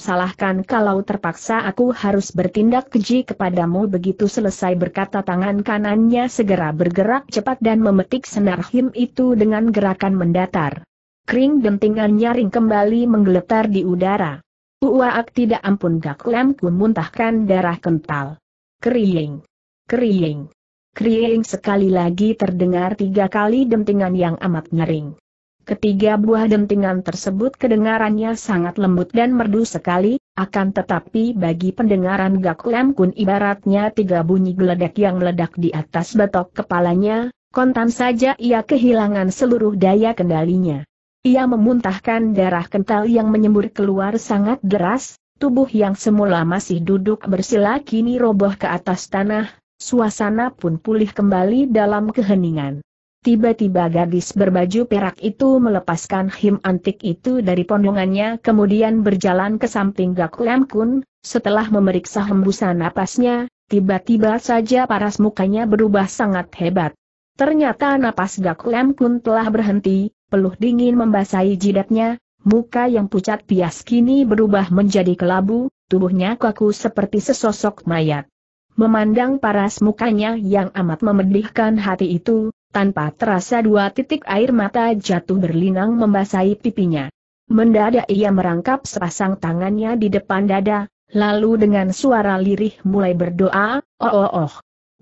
kalau terpaksa aku harus bertindak keji kepadamu begitu selesai berkata tangan kanannya segera bergerak cepat dan memetik senar him itu dengan gerakan mendatar. Kering dentingan nyaring kembali menggeletar di udara. Uwaak tidak ampun gak lemku muntahkan darah kental. Kering. Kering. Kering sekali lagi terdengar tiga kali dentingan yang amat nyaring. Ketiga buah dentingan tersebut kedengarannya sangat lembut dan merdu sekali, akan tetapi bagi pendengaran Gak Lam Kun ibaratnya tiga bunyi geledek yang meledak di atas batok kepalanya, kontan saja ia kehilangan seluruh daya kendalinya. Ia memuntahkan darah kental yang menyembur keluar sangat deras, tubuh yang semula masih duduk bersila kini roboh ke atas tanah, suasana pun pulih kembali dalam keheningan. Tiba-tiba gadis berbaju perak itu melepaskan him antik itu dari pondongannya kemudian berjalan ke samping Gak Lam Kun, setelah memeriksa hembusan napasnya, tiba-tiba saja paras mukanya berubah sangat hebat. Ternyata napas Gak Lam Kun telah berhenti, peluh dingin membasahi jidatnya, muka yang pucat pias kini berubah menjadi kelabu, tubuhnya kaku seperti sesosok mayat. Memandang paras mukanya yang amat memedihkan hati itu, tanpa terasa dua titik air mata jatuh berlinang membasahi pipinya. Mendadak ia merangkap sepasang tangannya di depan dada, lalu dengan suara lirih mulai berdoa, oh oh oh.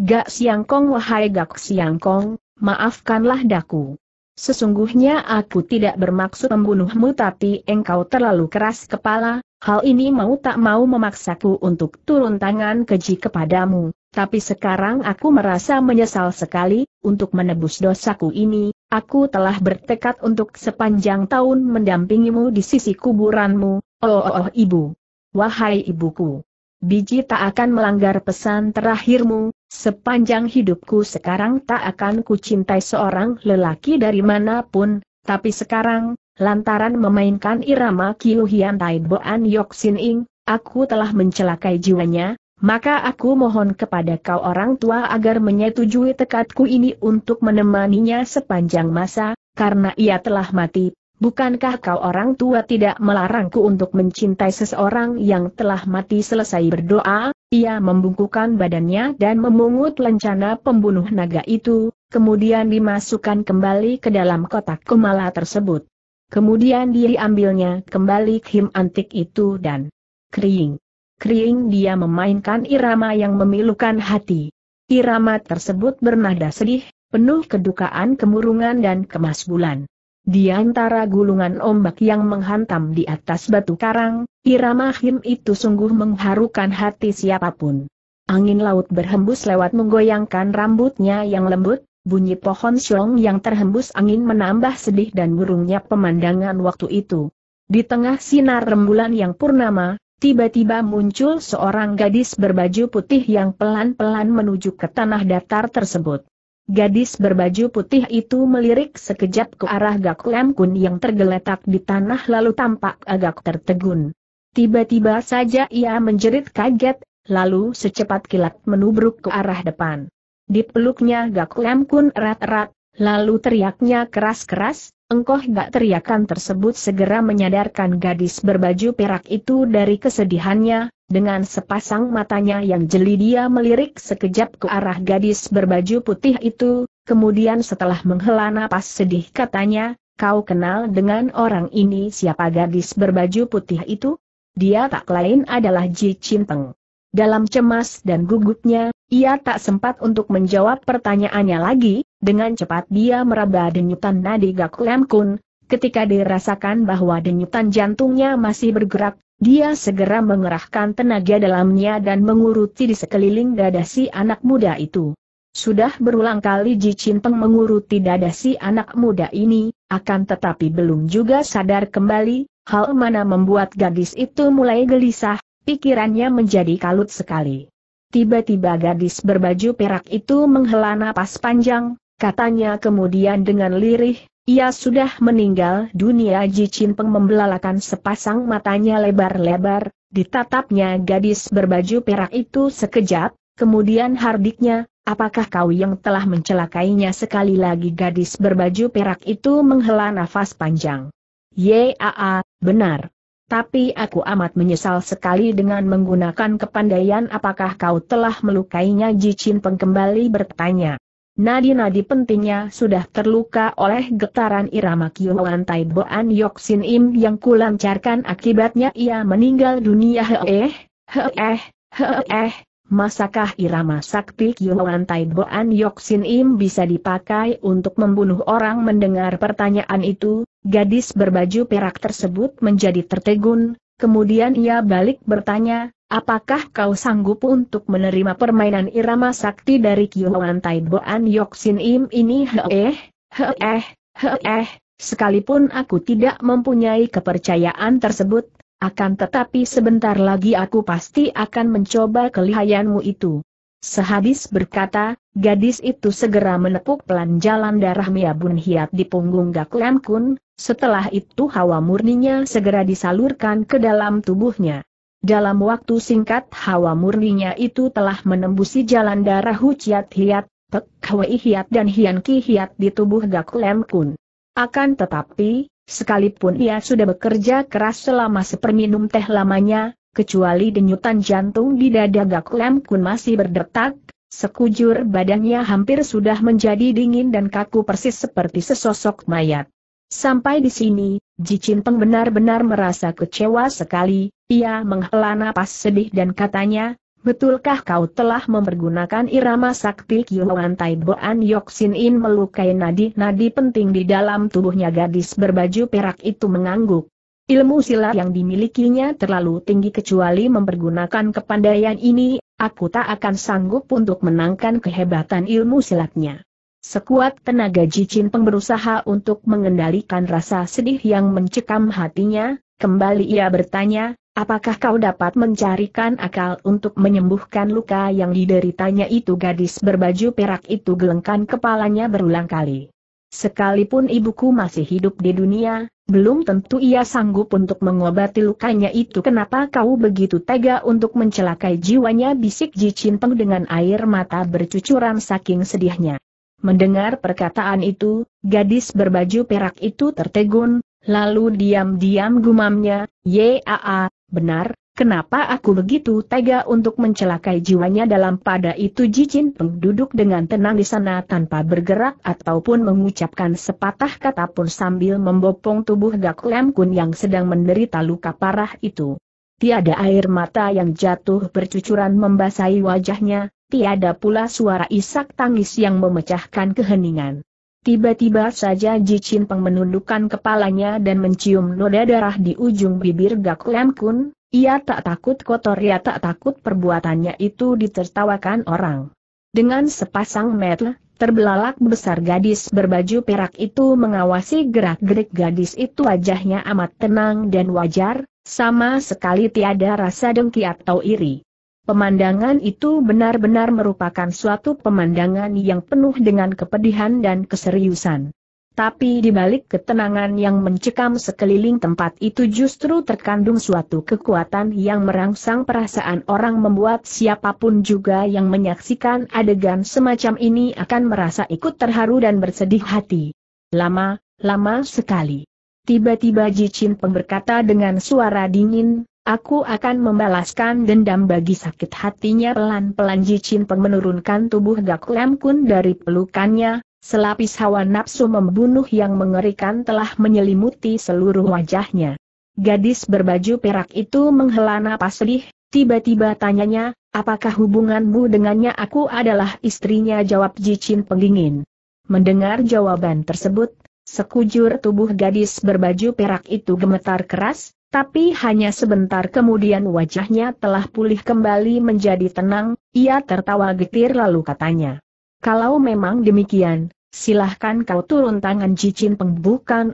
Gak siangkong wahai gak siangkong, maafkanlah daku. Sesungguhnya aku tidak bermaksud membunuhmu tapi engkau terlalu keras kepala, hal ini mau tak mau memaksaku untuk turun tangan keji kepadamu. Tapi sekarang aku merasa menyesal sekali, untuk menebus dosaku ini, aku telah bertekad untuk sepanjang tahun mendampingimu di sisi kuburanmu, oh, oh, oh ibu. Wahai ibuku. Biji tak akan melanggar pesan terakhirmu, Sepanjang hidupku sekarang tak akan kucintai seorang lelaki dari manapun, tapi sekarang, lantaran memainkan irama Kiu Hian Tai Ing, aku telah mencelakai jiwanya, maka aku mohon kepada kau orang tua agar menyetujui tekadku ini untuk menemaninya sepanjang masa, karena ia telah mati. Bukankah kau orang tua tidak melarangku untuk mencintai seseorang yang telah mati selesai berdoa? Ia membungkukan badannya dan memungut lencana pembunuh naga itu, kemudian dimasukkan kembali ke dalam kotak kumala tersebut. Kemudian diambilnya kembali kim antik itu dan kering. Kering dia memainkan irama yang memilukan hati. Irama tersebut bernada sedih, penuh kedukaan kemurungan dan kemasbulan. Di antara gulungan ombak yang menghantam di atas batu karang, irama him itu sungguh mengharukan hati siapapun. Angin laut berhembus lewat menggoyangkan rambutnya yang lembut, bunyi pohon siong yang terhembus angin menambah sedih dan burungnya pemandangan waktu itu. Di tengah sinar rembulan yang purnama, tiba-tiba muncul seorang gadis berbaju putih yang pelan-pelan menuju ke tanah datar tersebut. Gadis berbaju putih itu melirik sekejap ke arah Gak Lam Kun yang tergeletak di tanah lalu tampak agak tertegun. Tiba-tiba saja ia menjerit kaget, lalu secepat kilat menubruk ke arah depan. Dipeluknya Gak Lam Kun erat-erat, lalu teriaknya keras-keras, Engkoh gak teriakan tersebut segera menyadarkan gadis berbaju perak itu dari kesedihannya, dengan sepasang matanya yang jeli dia melirik sekejap ke arah gadis berbaju putih itu, kemudian setelah menghela napas sedih katanya, kau kenal dengan orang ini siapa gadis berbaju putih itu? Dia tak lain adalah Ji Cinteng. Dalam cemas dan gugupnya, ia tak sempat untuk menjawab pertanyaannya lagi, dengan cepat dia meraba denyutan nadi Gak Kun, ketika dirasakan bahwa denyutan jantungnya masih bergerak, dia segera mengerahkan tenaga dalamnya dan menguruti di sekeliling dada si anak muda itu. Sudah berulang kali Ji Peng menguruti dada si anak muda ini, akan tetapi belum juga sadar kembali, hal mana membuat gadis itu mulai gelisah, pikirannya menjadi kalut sekali. Tiba-tiba gadis berbaju perak itu menghela napas panjang, Katanya kemudian dengan lirih, ia sudah meninggal dunia Ji Peng membelalakan sepasang matanya lebar-lebar, ditatapnya gadis berbaju perak itu sekejap, kemudian hardiknya, apakah kau yang telah mencelakainya sekali lagi gadis berbaju perak itu menghela nafas panjang. Yaa, benar. Tapi aku amat menyesal sekali dengan menggunakan kepandaian apakah kau telah melukainya Ji Peng kembali bertanya. Nadi-nadi pentingnya sudah terluka oleh getaran irama Kiyuan Tai Boan Yok Sin Im yang kulancarkan akibatnya ia meninggal dunia He eh, he eh, eh, he eh. Masakah irama sakti Kiyuan Tai Boan Yok Sin Im bisa dipakai untuk membunuh orang mendengar pertanyaan itu? Gadis berbaju perak tersebut menjadi tertegun, kemudian ia balik bertanya, Apakah kau sanggup untuk menerima permainan irama sakti dari Kiyoan Taiboan Yoksin Im ini heeh, heeh, heeh, sekalipun aku tidak mempunyai kepercayaan tersebut, akan tetapi sebentar lagi aku pasti akan mencoba kelihayanmu itu. Sehabis berkata, gadis itu segera menepuk pelan jalan darah Miabun Hiat di punggung Lam Kun, setelah itu hawa murninya segera disalurkan ke dalam tubuhnya. Dalam waktu singkat hawa murninya itu telah menembusi jalan darah Huciat Hiat, Pek Hwi Hiat dan Hian Ki Hiat di tubuh Gak Lem Kun. Akan tetapi, sekalipun ia sudah bekerja keras selama seperminum teh lamanya, kecuali denyutan jantung di dada Gak Lem Kun masih berdetak, sekujur badannya hampir sudah menjadi dingin dan kaku persis seperti sesosok mayat. Sampai di sini, Jicin Peng benar-benar merasa kecewa sekali, ia menghela napas sedih dan katanya, Betulkah kau telah mempergunakan irama sakti Kiyoan Taiboan Yoksin In melukai nadi-nadi penting di dalam tubuhnya gadis berbaju perak itu mengangguk. Ilmu silat yang dimilikinya terlalu tinggi kecuali mempergunakan kepandaian ini, aku tak akan sanggup untuk menangkan kehebatan ilmu silatnya. Sekuat tenaga Jicin Peng berusaha untuk mengendalikan rasa sedih yang mencekam hatinya, kembali ia bertanya, Apakah kau dapat mencarikan akal untuk menyembuhkan luka yang dideritanya itu gadis berbaju perak itu gelengkan kepalanya berulang kali. Sekalipun ibuku masih hidup di dunia, belum tentu ia sanggup untuk mengobati lukanya itu kenapa kau begitu tega untuk mencelakai jiwanya bisik Ji dengan air mata bercucuran saking sedihnya. Mendengar perkataan itu, gadis berbaju perak itu tertegun, Lalu diam-diam gumamnya, Yaa, Benar, kenapa aku begitu tega untuk mencelakai jiwanya dalam pada itu Jicin Peng duduk dengan tenang di sana tanpa bergerak ataupun mengucapkan sepatah kata pun sambil membopong tubuh Gak Lem Kun yang sedang menderita luka parah itu. Tiada air mata yang jatuh bercucuran membasahi wajahnya, tiada pula suara isak tangis yang memecahkan keheningan. Tiba-tiba saja Ji Peng menundukkan kepalanya dan mencium noda darah di ujung bibir Gak Lam Kun, ia tak takut kotor ia tak takut perbuatannya itu ditertawakan orang. Dengan sepasang metel, terbelalak besar gadis berbaju perak itu mengawasi gerak-gerik gadis itu wajahnya amat tenang dan wajar, sama sekali tiada rasa dengki atau iri. Pemandangan itu benar-benar merupakan suatu pemandangan yang penuh dengan kepedihan dan keseriusan. Tapi di balik ketenangan yang mencekam sekeliling tempat itu justru terkandung suatu kekuatan yang merangsang perasaan orang membuat siapapun juga yang menyaksikan adegan semacam ini akan merasa ikut terharu dan bersedih hati. Lama, lama sekali. Tiba-tiba Jicin berkata dengan suara dingin, Aku akan membalaskan dendam bagi sakit hatinya pelan-pelan Jicin Peng menurunkan tubuh Gak Lem Kun dari pelukannya, selapis hawa nafsu membunuh yang mengerikan telah menyelimuti seluruh wajahnya. Gadis berbaju perak itu menghela napas sedih, tiba-tiba tanyanya, apakah hubunganmu dengannya aku adalah istrinya jawab Jicin Pengingin. Mendengar jawaban tersebut, sekujur tubuh gadis berbaju perak itu gemetar keras, tapi hanya sebentar kemudian wajahnya telah pulih kembali menjadi tenang, ia tertawa getir lalu katanya. Kalau memang demikian, silahkan kau turun tangan Jicin Peng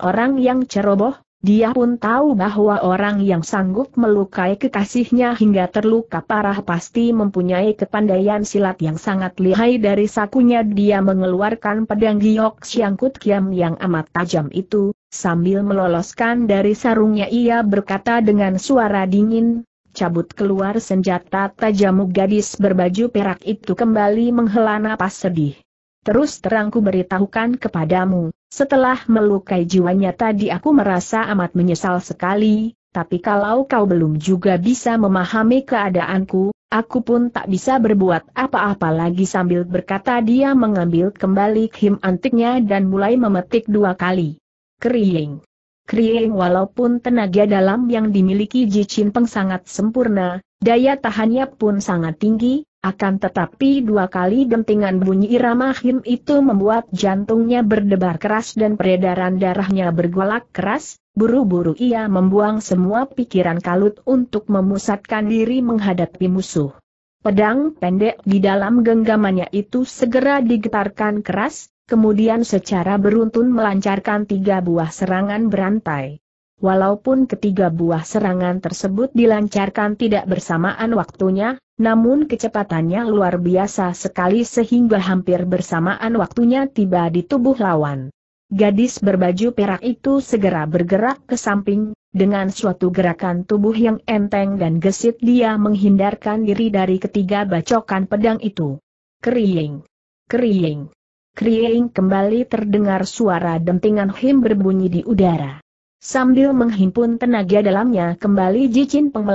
orang yang ceroboh, dia pun tahu bahwa orang yang sanggup melukai kekasihnya hingga terluka parah pasti mempunyai kepandaian silat yang sangat lihai dari sakunya dia mengeluarkan pedang giok siangkut kiam yang amat tajam itu, Sambil meloloskan dari sarungnya ia berkata dengan suara dingin, cabut keluar senjata tajamu gadis berbaju perak itu kembali menghela napas sedih. Terus terangku beritahukan kepadamu, setelah melukai jiwanya tadi aku merasa amat menyesal sekali, tapi kalau kau belum juga bisa memahami keadaanku, aku pun tak bisa berbuat apa-apa lagi sambil berkata dia mengambil kembali khim antiknya dan mulai memetik dua kali. Krieng. Krieng walaupun tenaga dalam yang dimiliki Ji Peng sangat sempurna, daya tahannya pun sangat tinggi, akan tetapi dua kali dentingan bunyi irama him itu membuat jantungnya berdebar keras dan peredaran darahnya bergolak keras, buru-buru ia membuang semua pikiran kalut untuk memusatkan diri menghadapi musuh. Pedang pendek di dalam genggamannya itu segera digetarkan keras, kemudian secara beruntun melancarkan tiga buah serangan berantai. Walaupun ketiga buah serangan tersebut dilancarkan tidak bersamaan waktunya, namun kecepatannya luar biasa sekali sehingga hampir bersamaan waktunya tiba di tubuh lawan. Gadis berbaju perak itu segera bergerak ke samping, dengan suatu gerakan tubuh yang enteng dan gesit dia menghindarkan diri dari ketiga bacokan pedang itu. Kering! Kering! Krieng kembali terdengar suara dentingan him berbunyi di udara. Sambil menghimpun tenaga dalamnya kembali Jicin Peng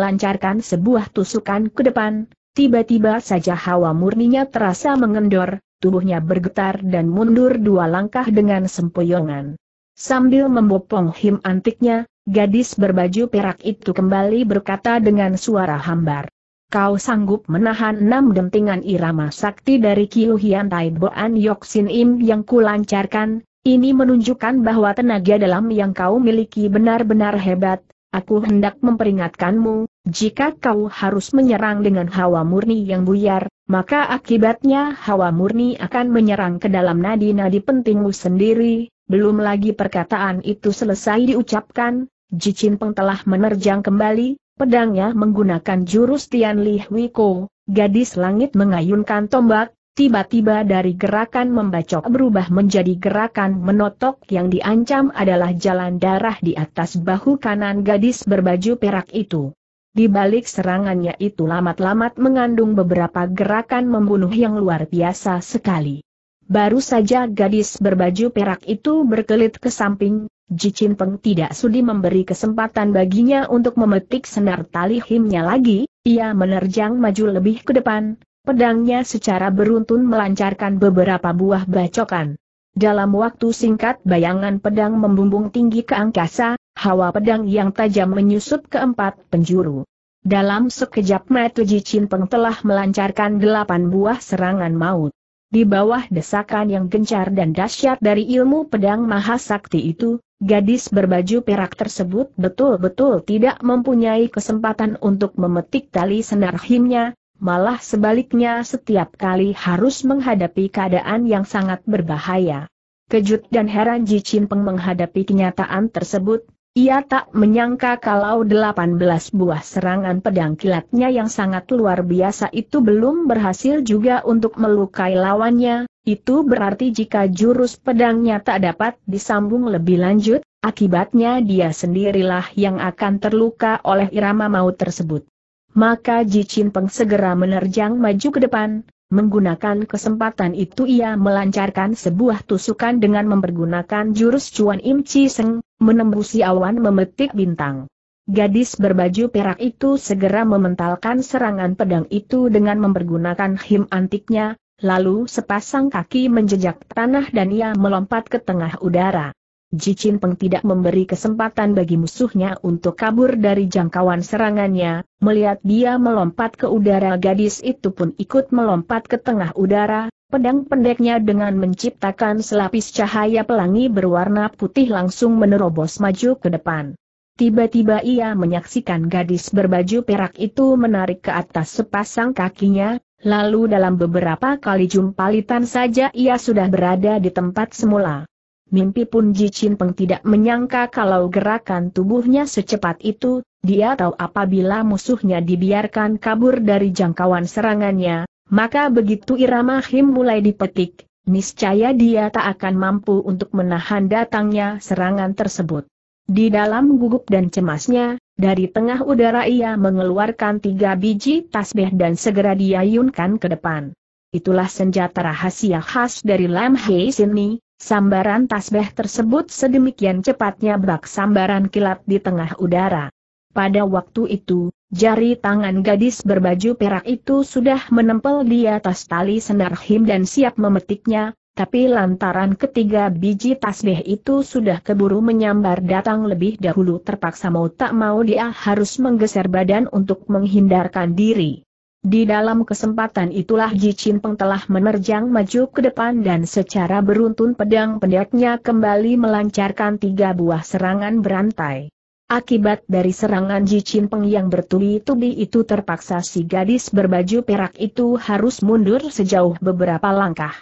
sebuah tusukan ke depan, tiba-tiba saja hawa murninya terasa mengendor, tubuhnya bergetar dan mundur dua langkah dengan sempoyongan. Sambil membopong him antiknya, gadis berbaju perak itu kembali berkata dengan suara hambar kau sanggup menahan enam dentingan irama sakti dari Kiu Hian Tai Boan Yok Im yang kulancarkan, ini menunjukkan bahwa tenaga dalam yang kau miliki benar-benar hebat, aku hendak memperingatkanmu, jika kau harus menyerang dengan hawa murni yang buyar, maka akibatnya hawa murni akan menyerang ke dalam nadi-nadi pentingmu sendiri, belum lagi perkataan itu selesai diucapkan, Jicin Peng telah menerjang kembali, Pedangnya menggunakan jurus Tian Li Hui Ko, gadis langit mengayunkan tombak, tiba-tiba dari gerakan membacok berubah menjadi gerakan menotok yang diancam adalah jalan darah di atas bahu kanan gadis berbaju perak itu. Di balik serangannya itu lamat-lamat mengandung beberapa gerakan membunuh yang luar biasa sekali. Baru saja gadis berbaju perak itu berkelit ke samping, Jicin Peng tidak sudi memberi kesempatan baginya untuk memetik senar tali himnya lagi, ia menerjang maju lebih ke depan, pedangnya secara beruntun melancarkan beberapa buah bacokan. Dalam waktu singkat bayangan pedang membumbung tinggi ke angkasa, hawa pedang yang tajam menyusup ke empat penjuru. Dalam sekejap mata Jicin Peng telah melancarkan delapan buah serangan maut. Di bawah desakan yang gencar dan dahsyat dari ilmu pedang maha sakti itu, gadis berbaju perak tersebut betul-betul tidak mempunyai kesempatan untuk memetik tali senar himnya, malah sebaliknya setiap kali harus menghadapi keadaan yang sangat berbahaya. Kejut dan heran Ji Peng menghadapi kenyataan tersebut, ia tak menyangka kalau 18 buah serangan pedang kilatnya yang sangat luar biasa itu belum berhasil juga untuk melukai lawannya, itu berarti jika jurus pedangnya tak dapat disambung lebih lanjut, akibatnya dia sendirilah yang akan terluka oleh irama maut tersebut. Maka Ji Peng segera menerjang maju ke depan, Menggunakan kesempatan itu ia melancarkan sebuah tusukan dengan mempergunakan jurus Cuan Im Chi Seng, menembusi awan memetik bintang. Gadis berbaju perak itu segera mementalkan serangan pedang itu dengan mempergunakan him antiknya, lalu sepasang kaki menjejak tanah dan ia melompat ke tengah udara. Ji Peng tidak memberi kesempatan bagi musuhnya untuk kabur dari jangkauan serangannya, melihat dia melompat ke udara gadis itu pun ikut melompat ke tengah udara, pedang pendeknya dengan menciptakan selapis cahaya pelangi berwarna putih langsung menerobos maju ke depan. Tiba-tiba ia menyaksikan gadis berbaju perak itu menarik ke atas sepasang kakinya, lalu dalam beberapa kali jumpalitan saja ia sudah berada di tempat semula. Mimpi pun Ji Peng tidak menyangka kalau gerakan tubuhnya secepat itu, dia tahu apabila musuhnya dibiarkan kabur dari jangkauan serangannya, maka begitu irama Him mulai dipetik, niscaya dia tak akan mampu untuk menahan datangnya serangan tersebut. Di dalam gugup dan cemasnya, dari tengah udara ia mengeluarkan tiga biji tasbih dan segera diayunkan ke depan. Itulah senjata rahasia khas dari Lam Hei Ni, Sambaran tasbih tersebut sedemikian cepatnya bak sambaran kilat di tengah udara. Pada waktu itu, jari tangan gadis berbaju perak itu sudah menempel di atas tali senar him dan siap memetiknya, tapi lantaran ketiga biji tasbih itu sudah keburu menyambar datang lebih dahulu terpaksa mau tak mau dia harus menggeser badan untuk menghindarkan diri. Di dalam kesempatan itulah Ji Chin Peng telah menerjang maju ke depan dan secara beruntun pedang pendeknya kembali melancarkan tiga buah serangan berantai. Akibat dari serangan Ji Chin Peng yang bertubi-tubi itu terpaksa si gadis berbaju perak itu harus mundur sejauh beberapa langkah.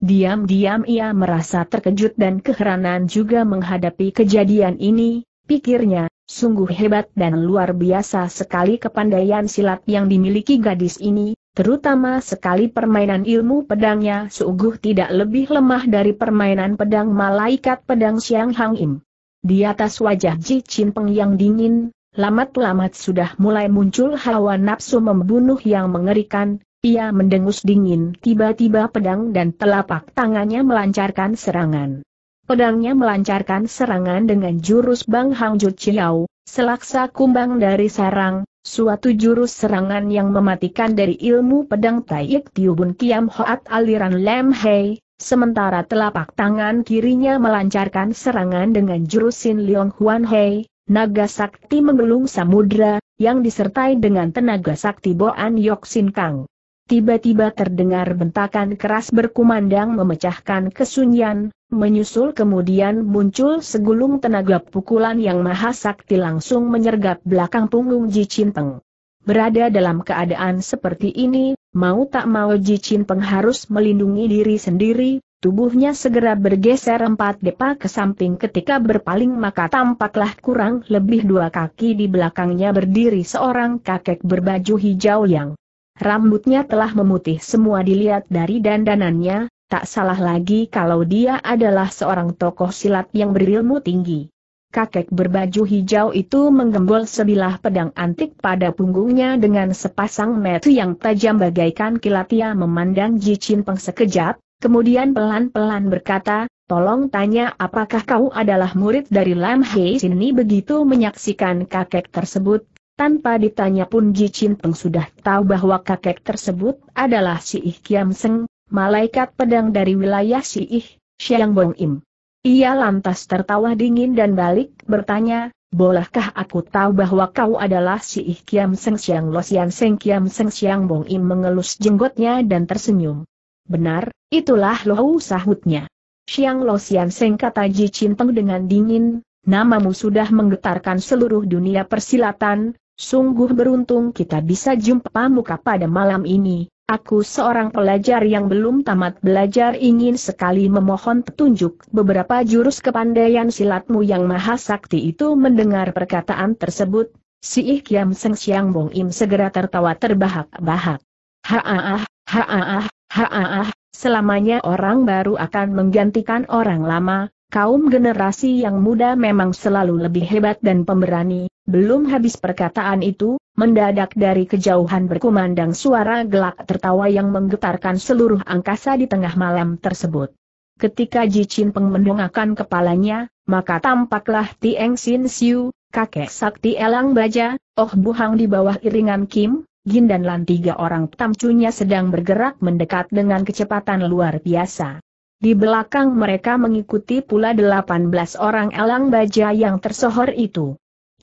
Diam-diam ia merasa terkejut dan keheranan juga menghadapi kejadian ini, pikirnya, Sungguh hebat dan luar biasa sekali kepandaian silat yang dimiliki gadis ini, terutama sekali permainan ilmu pedangnya sungguh tidak lebih lemah dari permainan pedang malaikat pedang Siang Hang Im. Di atas wajah Ji Chin Peng yang dingin, lamat-lamat sudah mulai muncul hawa nafsu membunuh yang mengerikan, ia mendengus dingin tiba-tiba pedang dan telapak tangannya melancarkan serangan. Pedangnya melancarkan serangan dengan jurus Bang Hang Ju Chiao, selaksa kumbang dari sarang, suatu jurus serangan yang mematikan dari ilmu pedang Taiyek Tiubun Kiam Hoat aliran Lem Hei, sementara telapak tangan kirinya melancarkan serangan dengan jurus Sin Leong Huan Hei, naga sakti mengelung samudra, yang disertai dengan tenaga sakti Boan Yok Sin Kang. Tiba-tiba terdengar bentakan keras berkumandang memecahkan kesunyian, Menyusul kemudian muncul segulung tenaga pukulan yang maha sakti langsung menyergap belakang punggung Ji Peng. Berada dalam keadaan seperti ini, mau tak mau Ji Peng harus melindungi diri sendiri, tubuhnya segera bergeser empat depa ke samping ketika berpaling maka tampaklah kurang lebih dua kaki di belakangnya berdiri seorang kakek berbaju hijau yang Rambutnya telah memutih semua dilihat dari dandanannya, Tak salah lagi kalau dia adalah seorang tokoh silat yang berilmu tinggi. Kakek berbaju hijau itu menggembol sebilah pedang antik pada punggungnya dengan sepasang metu yang tajam bagaikan kilat ia memandang Jicin Peng sekejap, kemudian pelan-pelan berkata, Tolong tanya apakah kau adalah murid dari Lam Hei sini begitu menyaksikan kakek tersebut. Tanpa ditanya pun Ji Peng sudah tahu bahwa kakek tersebut adalah si Ih Kiam Seng, malaikat pedang dari wilayah Siih, Xiang Bong Im. Ia lantas tertawa dingin dan balik bertanya, bolehkah aku tahu bahwa kau adalah Siih Kiam Seng Siang Lo Sian Seng Kiam Seng Siang Bong Im mengelus jenggotnya dan tersenyum. Benar, itulah loh, sahutnya. Siang Lo Sian Seng kata Ji Peng dengan dingin, namamu sudah menggetarkan seluruh dunia persilatan, sungguh beruntung kita bisa jumpa muka pada malam ini, Aku seorang pelajar yang belum tamat belajar ingin sekali memohon petunjuk beberapa jurus kepandaian silatmu yang maha sakti itu mendengar perkataan tersebut. Si Kiam Seng Siang Bong Im segera tertawa terbahak-bahak. Haa, haa, haa, selamanya orang baru akan menggantikan orang lama, kaum generasi yang muda memang selalu lebih hebat dan pemberani, belum habis perkataan itu, Mendadak dari kejauhan berkumandang suara gelak tertawa yang menggetarkan seluruh angkasa di tengah malam tersebut. Ketika Ji Chin Peng mendongakkan kepalanya, maka tampaklah Tieng Sin Siu, kakek sakti Elang Baja, Oh Buhang di bawah iringan Kim, Gin dan Lan tiga orang tamcunya sedang bergerak mendekat dengan kecepatan luar biasa. Di belakang mereka mengikuti pula delapan belas orang Elang Baja yang tersohor itu.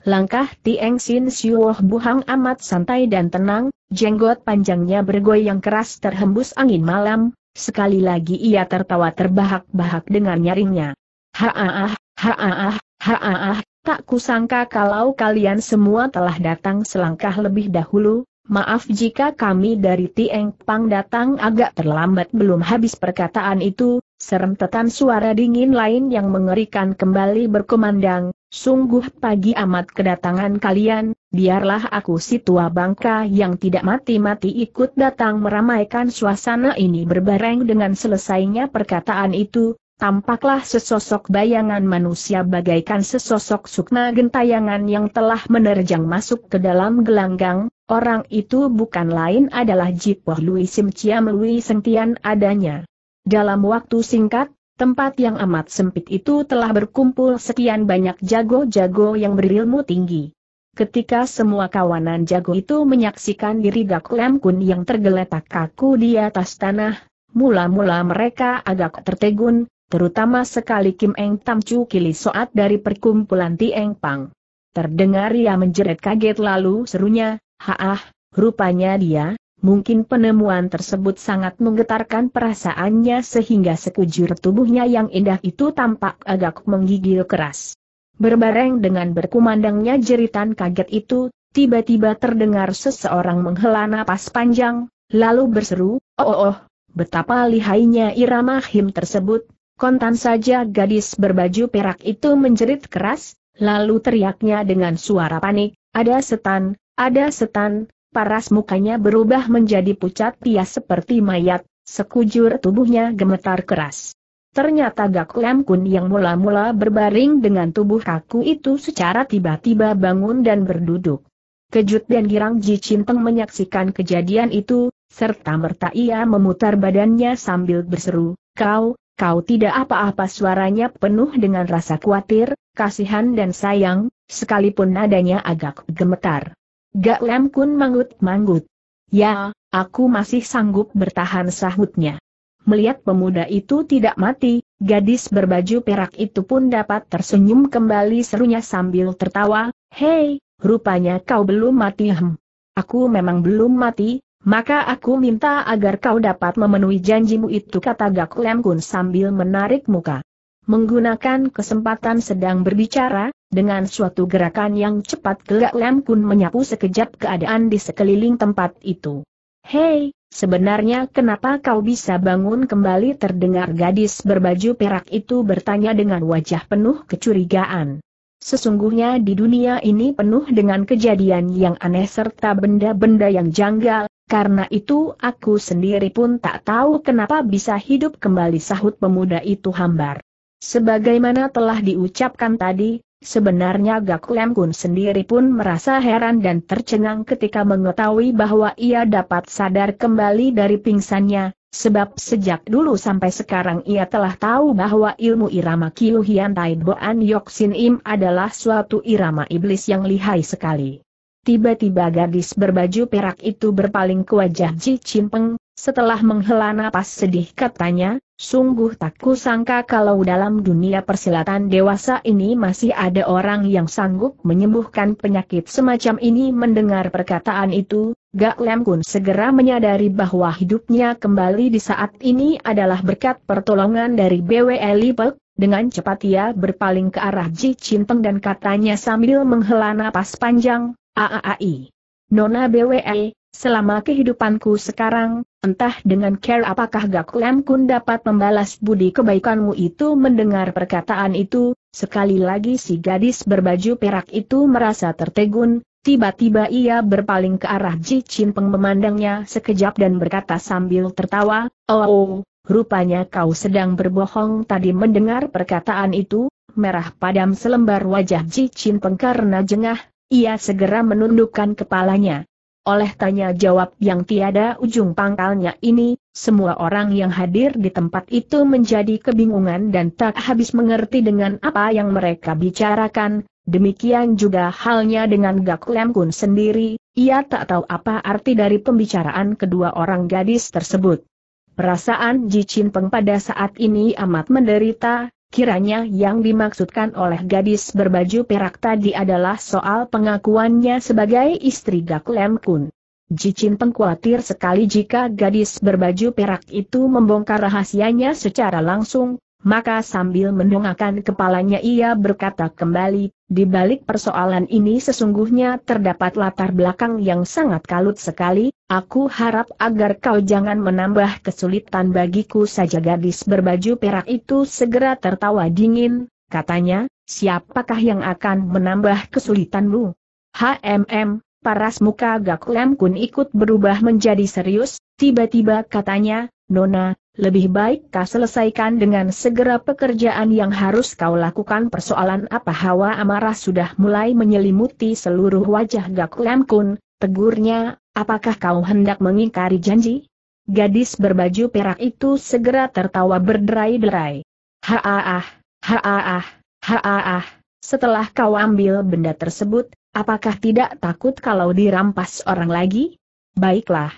Langkah Tieng Sin Siuoh Buhang amat santai dan tenang, jenggot panjangnya bergoyang keras terhembus angin malam, sekali lagi ia tertawa terbahak-bahak dengan nyaringnya. Haaah, haaah, haaah, tak kusangka kalau kalian semua telah datang selangkah lebih dahulu, maaf jika kami dari Tieng Pang datang agak terlambat belum habis perkataan itu, serem tetan suara dingin lain yang mengerikan kembali berkumandang, Sungguh pagi amat kedatangan kalian, biarlah aku si tua bangka yang tidak mati-mati ikut datang meramaikan suasana ini berbareng dengan selesainya perkataan itu, tampaklah sesosok bayangan manusia bagaikan sesosok sukna gentayangan yang telah menerjang masuk ke dalam gelanggang, orang itu bukan lain adalah Jipoh Lui Sim Chiam Lui Sentian adanya. Dalam waktu singkat, Tempat yang amat sempit itu telah berkumpul sekian banyak jago-jago yang berilmu tinggi. Ketika semua kawanan jago itu menyaksikan diri Gak Lam Kun yang tergeletak kaku di atas tanah, mula-mula mereka agak tertegun, terutama sekali Kim Eng Tam Chu Kili Soat dari perkumpulan Tieng Pang. Terdengar ia menjerit kaget lalu serunya, Haah, rupanya dia, Mungkin penemuan tersebut sangat menggetarkan perasaannya sehingga sekujur tubuhnya yang indah itu tampak agak menggigil keras. Berbareng dengan berkumandangnya jeritan kaget itu, tiba-tiba terdengar seseorang menghela napas panjang, lalu berseru, oh oh, oh betapa lihainya irama him tersebut, kontan saja gadis berbaju perak itu menjerit keras, lalu teriaknya dengan suara panik, ada setan, ada setan, paras mukanya berubah menjadi pucat pias seperti mayat, sekujur tubuhnya gemetar keras. Ternyata Gak Lam Kun yang mula-mula berbaring dengan tubuh kaku itu secara tiba-tiba bangun dan berduduk. Kejut dan girang Ji Cinteng menyaksikan kejadian itu, serta merta ia memutar badannya sambil berseru, Kau, kau tidak apa-apa suaranya penuh dengan rasa khawatir, kasihan dan sayang, sekalipun nadanya agak gemetar. Gak Lem Kun mangut mangut. Ya, aku masih sanggup bertahan sahutnya. Melihat pemuda itu tidak mati, gadis berbaju perak itu pun dapat tersenyum kembali serunya sambil tertawa, Hei, rupanya kau belum mati hem. Aku memang belum mati, maka aku minta agar kau dapat memenuhi janjimu itu kata Gak Lem Kun sambil menarik muka. Menggunakan kesempatan sedang berbicara, dengan suatu gerakan yang cepat gelak Lem Kun menyapu sekejap keadaan di sekeliling tempat itu. Hei, sebenarnya kenapa kau bisa bangun kembali terdengar gadis berbaju perak itu bertanya dengan wajah penuh kecurigaan. Sesungguhnya di dunia ini penuh dengan kejadian yang aneh serta benda-benda yang janggal, karena itu aku sendiri pun tak tahu kenapa bisa hidup kembali sahut pemuda itu hambar. Sebagaimana telah diucapkan tadi, sebenarnya Gak Lem Kun sendiri pun merasa heran dan tercengang ketika mengetahui bahwa ia dapat sadar kembali dari pingsannya, sebab sejak dulu sampai sekarang ia telah tahu bahwa ilmu irama Kiu Hian Tai Boan Yok Sin Im adalah suatu irama iblis yang lihai sekali. Tiba-tiba gadis berbaju perak itu berpaling ke wajah Ji Chin Peng, setelah menghela napas sedih katanya, sungguh tak kusangka kalau dalam dunia persilatan dewasa ini masih ada orang yang sanggup menyembuhkan penyakit semacam ini mendengar perkataan itu, Gak Lem Kun segera menyadari bahwa hidupnya kembali di saat ini adalah berkat pertolongan dari BW Lipek, dengan cepat ia berpaling ke arah Ji Cinteng dan katanya sambil menghela napas panjang, AAAI. Nona BWE, Selama kehidupanku sekarang, entah dengan care apakah Gak Lam Kun dapat membalas budi kebaikanmu itu mendengar perkataan itu, sekali lagi si gadis berbaju perak itu merasa tertegun, tiba-tiba ia berpaling ke arah Ji Chin Peng memandangnya sekejap dan berkata sambil tertawa, oh, oh, rupanya kau sedang berbohong tadi mendengar perkataan itu, merah padam selembar wajah Ji Chin Peng karena jengah, ia segera menundukkan kepalanya. Oleh tanya jawab yang tiada ujung pangkalnya ini, semua orang yang hadir di tempat itu menjadi kebingungan dan tak habis mengerti dengan apa yang mereka bicarakan, demikian juga halnya dengan Gak Lem Kun sendiri, ia tak tahu apa arti dari pembicaraan kedua orang gadis tersebut. Perasaan Ji Chin Peng pada saat ini amat menderita, Kiranya yang dimaksudkan oleh gadis berbaju perak tadi adalah soal pengakuannya sebagai istri Gak Kun. Jicin Peng sekali jika gadis berbaju perak itu membongkar rahasianya secara langsung, maka sambil mendongakkan kepalanya ia berkata kembali, di balik persoalan ini sesungguhnya terdapat latar belakang yang sangat kalut sekali, aku harap agar kau jangan menambah kesulitan bagiku saja gadis berbaju perak itu segera tertawa dingin, katanya, siapakah yang akan menambah kesulitanmu? HMM, paras muka Gak Kun ikut berubah menjadi serius, tiba-tiba katanya, Nona, lebih baik kau selesaikan dengan segera pekerjaan yang harus kau lakukan persoalan apa hawa amarah sudah mulai menyelimuti seluruh wajah Gak Kun, tegurnya, apakah kau hendak mengingkari janji? Gadis berbaju perak itu segera tertawa berderai-derai. Haaah, haaah, haaah, setelah kau ambil benda tersebut, apakah tidak takut kalau dirampas orang lagi? Baiklah,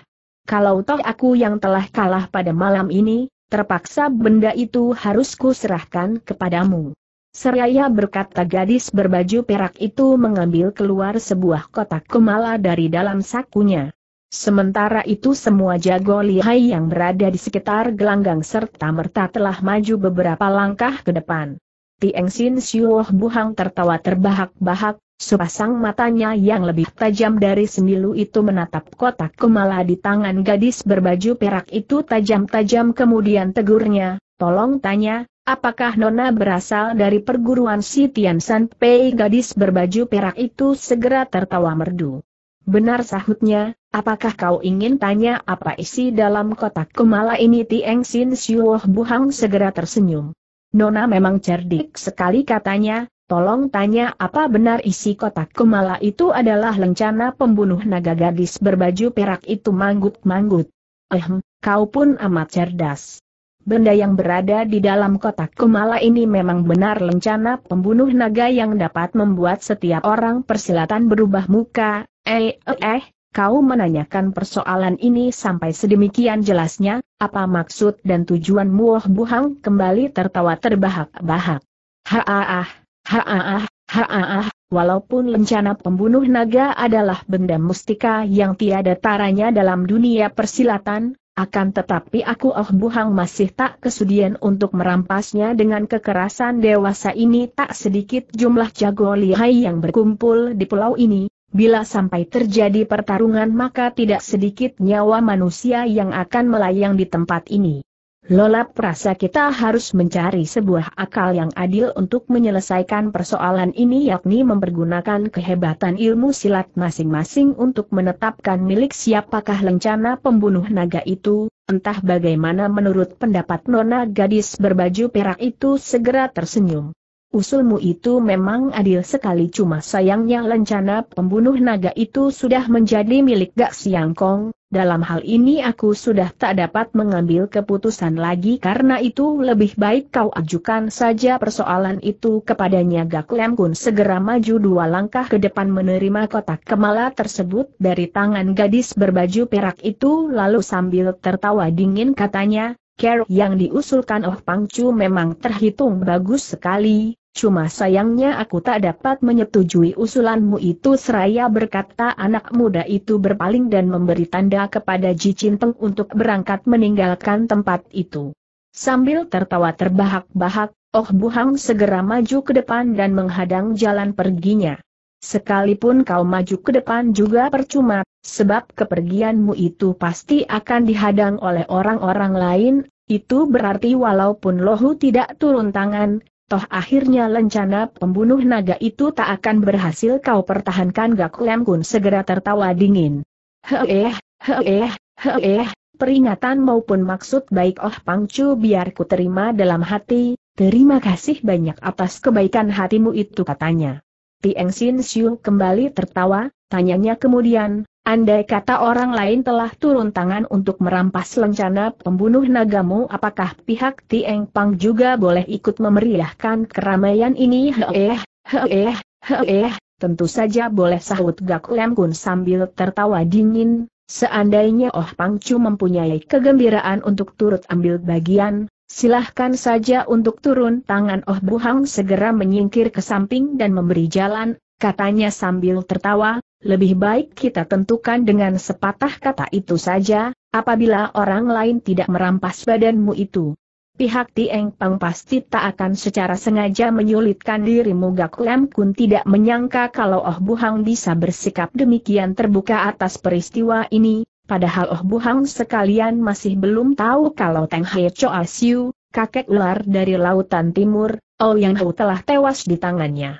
kalau toh aku yang telah kalah pada malam ini, terpaksa benda itu harus kuserahkan kepadamu. Seraya berkata gadis berbaju perak itu mengambil keluar sebuah kotak kemala dari dalam sakunya. Sementara itu semua jago lihai yang berada di sekitar gelanggang serta merta telah maju beberapa langkah ke depan. Tieng Sin Siuoh Buhang tertawa terbahak-bahak, Sepasang matanya yang lebih tajam dari semilu itu menatap kotak kemala di tangan gadis berbaju perak itu tajam-tajam kemudian tegurnya, tolong tanya, apakah Nona berasal dari perguruan si Tian San Pei gadis berbaju perak itu segera tertawa merdu. Benar sahutnya, apakah kau ingin tanya apa isi dalam kotak kemala ini Tieng Sin Siuoh Buhang segera tersenyum. Nona memang cerdik sekali katanya, Tolong tanya apa benar isi kotak kemala itu adalah lencana pembunuh naga gadis berbaju perak itu manggut-manggut. Ehm, kau pun amat cerdas. Benda yang berada di dalam kotak kemala ini memang benar lencana pembunuh naga yang dapat membuat setiap orang persilatan berubah muka. Eh, eh, eh, kau menanyakan persoalan ini sampai sedemikian jelasnya, apa maksud dan tujuan Muoh Buhang kembali tertawa terbahak-bahak. Haah, ah. Haah, haah, walaupun lencana pembunuh naga adalah benda mustika yang tiada taranya dalam dunia persilatan, akan tetapi aku Oh Buhang masih tak kesudian untuk merampasnya dengan kekerasan dewasa ini tak sedikit jumlah jago lihai yang berkumpul di pulau ini, bila sampai terjadi pertarungan maka tidak sedikit nyawa manusia yang akan melayang di tempat ini. Lola perasa kita harus mencari sebuah akal yang adil untuk menyelesaikan persoalan ini yakni mempergunakan kehebatan ilmu silat masing-masing untuk menetapkan milik siapakah lencana pembunuh naga itu, entah bagaimana menurut pendapat nona gadis berbaju perak itu segera tersenyum. Usulmu itu memang adil sekali cuma sayangnya lencana pembunuh naga itu sudah menjadi milik Gak Siangkong, dalam hal ini aku sudah tak dapat mengambil keputusan lagi karena itu lebih baik kau ajukan saja persoalan itu kepadanya Gak Lem Kun segera maju dua langkah ke depan menerima kotak kemala tersebut dari tangan gadis berbaju perak itu lalu sambil tertawa dingin katanya, care yang diusulkan Oh Pangcu memang terhitung bagus sekali, Cuma sayangnya aku tak dapat menyetujui usulanmu itu seraya berkata anak muda itu berpaling dan memberi tanda kepada Ji Cinteng untuk berangkat meninggalkan tempat itu. Sambil tertawa terbahak-bahak, Oh Buhang segera maju ke depan dan menghadang jalan perginya. Sekalipun kau maju ke depan juga percuma, sebab kepergianmu itu pasti akan dihadang oleh orang-orang lain, itu berarti walaupun Lohu tidak turun tangan, Toh akhirnya lencana pembunuh naga itu tak akan berhasil kau pertahankan Gak Lem Kun segera tertawa dingin. Heeh, heeh, heeh, peringatan maupun maksud baik Oh Pang Chu biar ku terima dalam hati, terima kasih banyak atas kebaikan hatimu itu katanya. Tieng Sin Siu kembali tertawa, tanyanya kemudian, Andai kata orang lain telah turun tangan untuk merampas lencana pembunuh nagamu apakah pihak Tieng Pang juga boleh ikut memeriahkan keramaian ini heeh, heeh, heeh, tentu saja boleh sahut Gak Lem Kun sambil tertawa dingin, seandainya Oh Pang Chu mempunyai kegembiraan untuk turut ambil bagian, Silahkan saja untuk turun tangan Oh Bu Hang segera menyingkir ke samping dan memberi jalan, katanya sambil tertawa, lebih baik kita tentukan dengan sepatah kata itu saja, apabila orang lain tidak merampas badanmu itu. Pihak Tieng Pang pasti tak akan secara sengaja menyulitkan dirimu Gak Lem Kun tidak menyangka kalau Oh Buhang bisa bersikap demikian terbuka atas peristiwa ini, padahal Oh Buhang sekalian masih belum tahu kalau Teng He Choa Siu, kakek ular dari lautan timur, Oh Yang hau telah tewas di tangannya.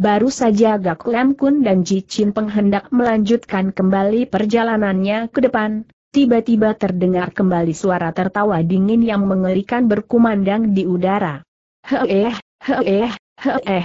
Baru saja Gak Lam Kun dan Ji Chin Peng hendak melanjutkan kembali perjalanannya ke depan, tiba-tiba terdengar kembali suara tertawa dingin yang mengerikan berkumandang di udara. Heeh, heeh, heeh.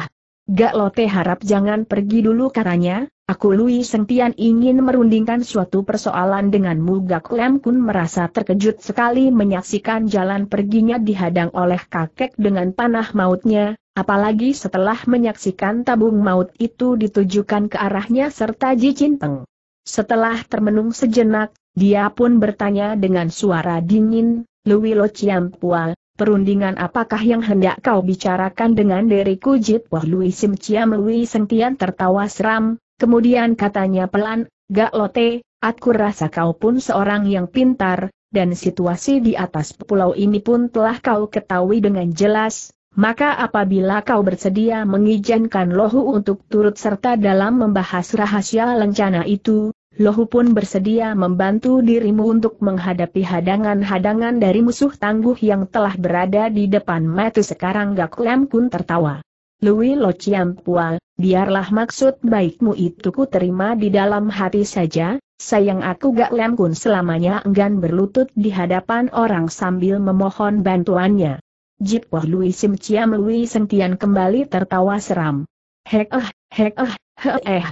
Gak Lote harap jangan pergi dulu katanya, aku Lui Sentian ingin merundingkan suatu persoalan denganmu Gak Lam Kun merasa terkejut sekali menyaksikan jalan perginya dihadang oleh kakek dengan panah mautnya, Apalagi setelah menyaksikan tabung maut itu ditujukan ke arahnya serta Ji Peng. Setelah termenung sejenak, dia pun bertanya dengan suara dingin, Lui Lo Pua, perundingan apakah yang hendak kau bicarakan dengan diriku Jit Wah Lui Sim Chiam Lui Sentian tertawa seram, kemudian katanya pelan, Gak Lote, aku rasa kau pun seorang yang pintar, dan situasi di atas pulau ini pun telah kau ketahui dengan jelas, maka apabila kau bersedia mengizinkan Lohu untuk turut serta dalam membahas rahasia lencana itu, Lohu pun bersedia membantu dirimu untuk menghadapi hadangan-hadangan dari musuh tangguh yang telah berada di depan mata sekarang Gak Lem Kun tertawa. Lui Lo Chiam Pual, biarlah maksud baikmu itu ku terima di dalam hati saja, sayang aku Gak Lem Kun selamanya enggan berlutut di hadapan orang sambil memohon bantuannya. Jip Wah Lui Sim Ciam Lui Sentian kembali tertawa seram. Hek eh, hek eh, he eh.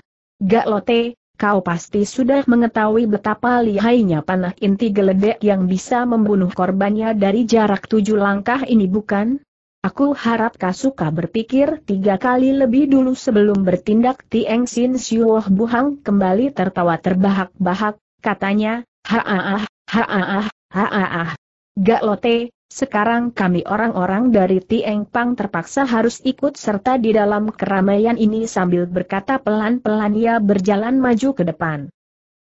Gak lote, kau pasti sudah mengetahui betapa lihainya panah inti geledek yang bisa membunuh korbannya dari jarak tujuh langkah ini bukan? Aku harap kau suka berpikir tiga kali lebih dulu sebelum bertindak Tieng Sin Siuoh Buhang kembali tertawa terbahak-bahak, katanya, haaah, haaah, ah. Gak lote, sekarang kami orang-orang dari Tieng Pang terpaksa harus ikut serta di dalam keramaian ini sambil berkata pelan-pelan ia berjalan maju ke depan.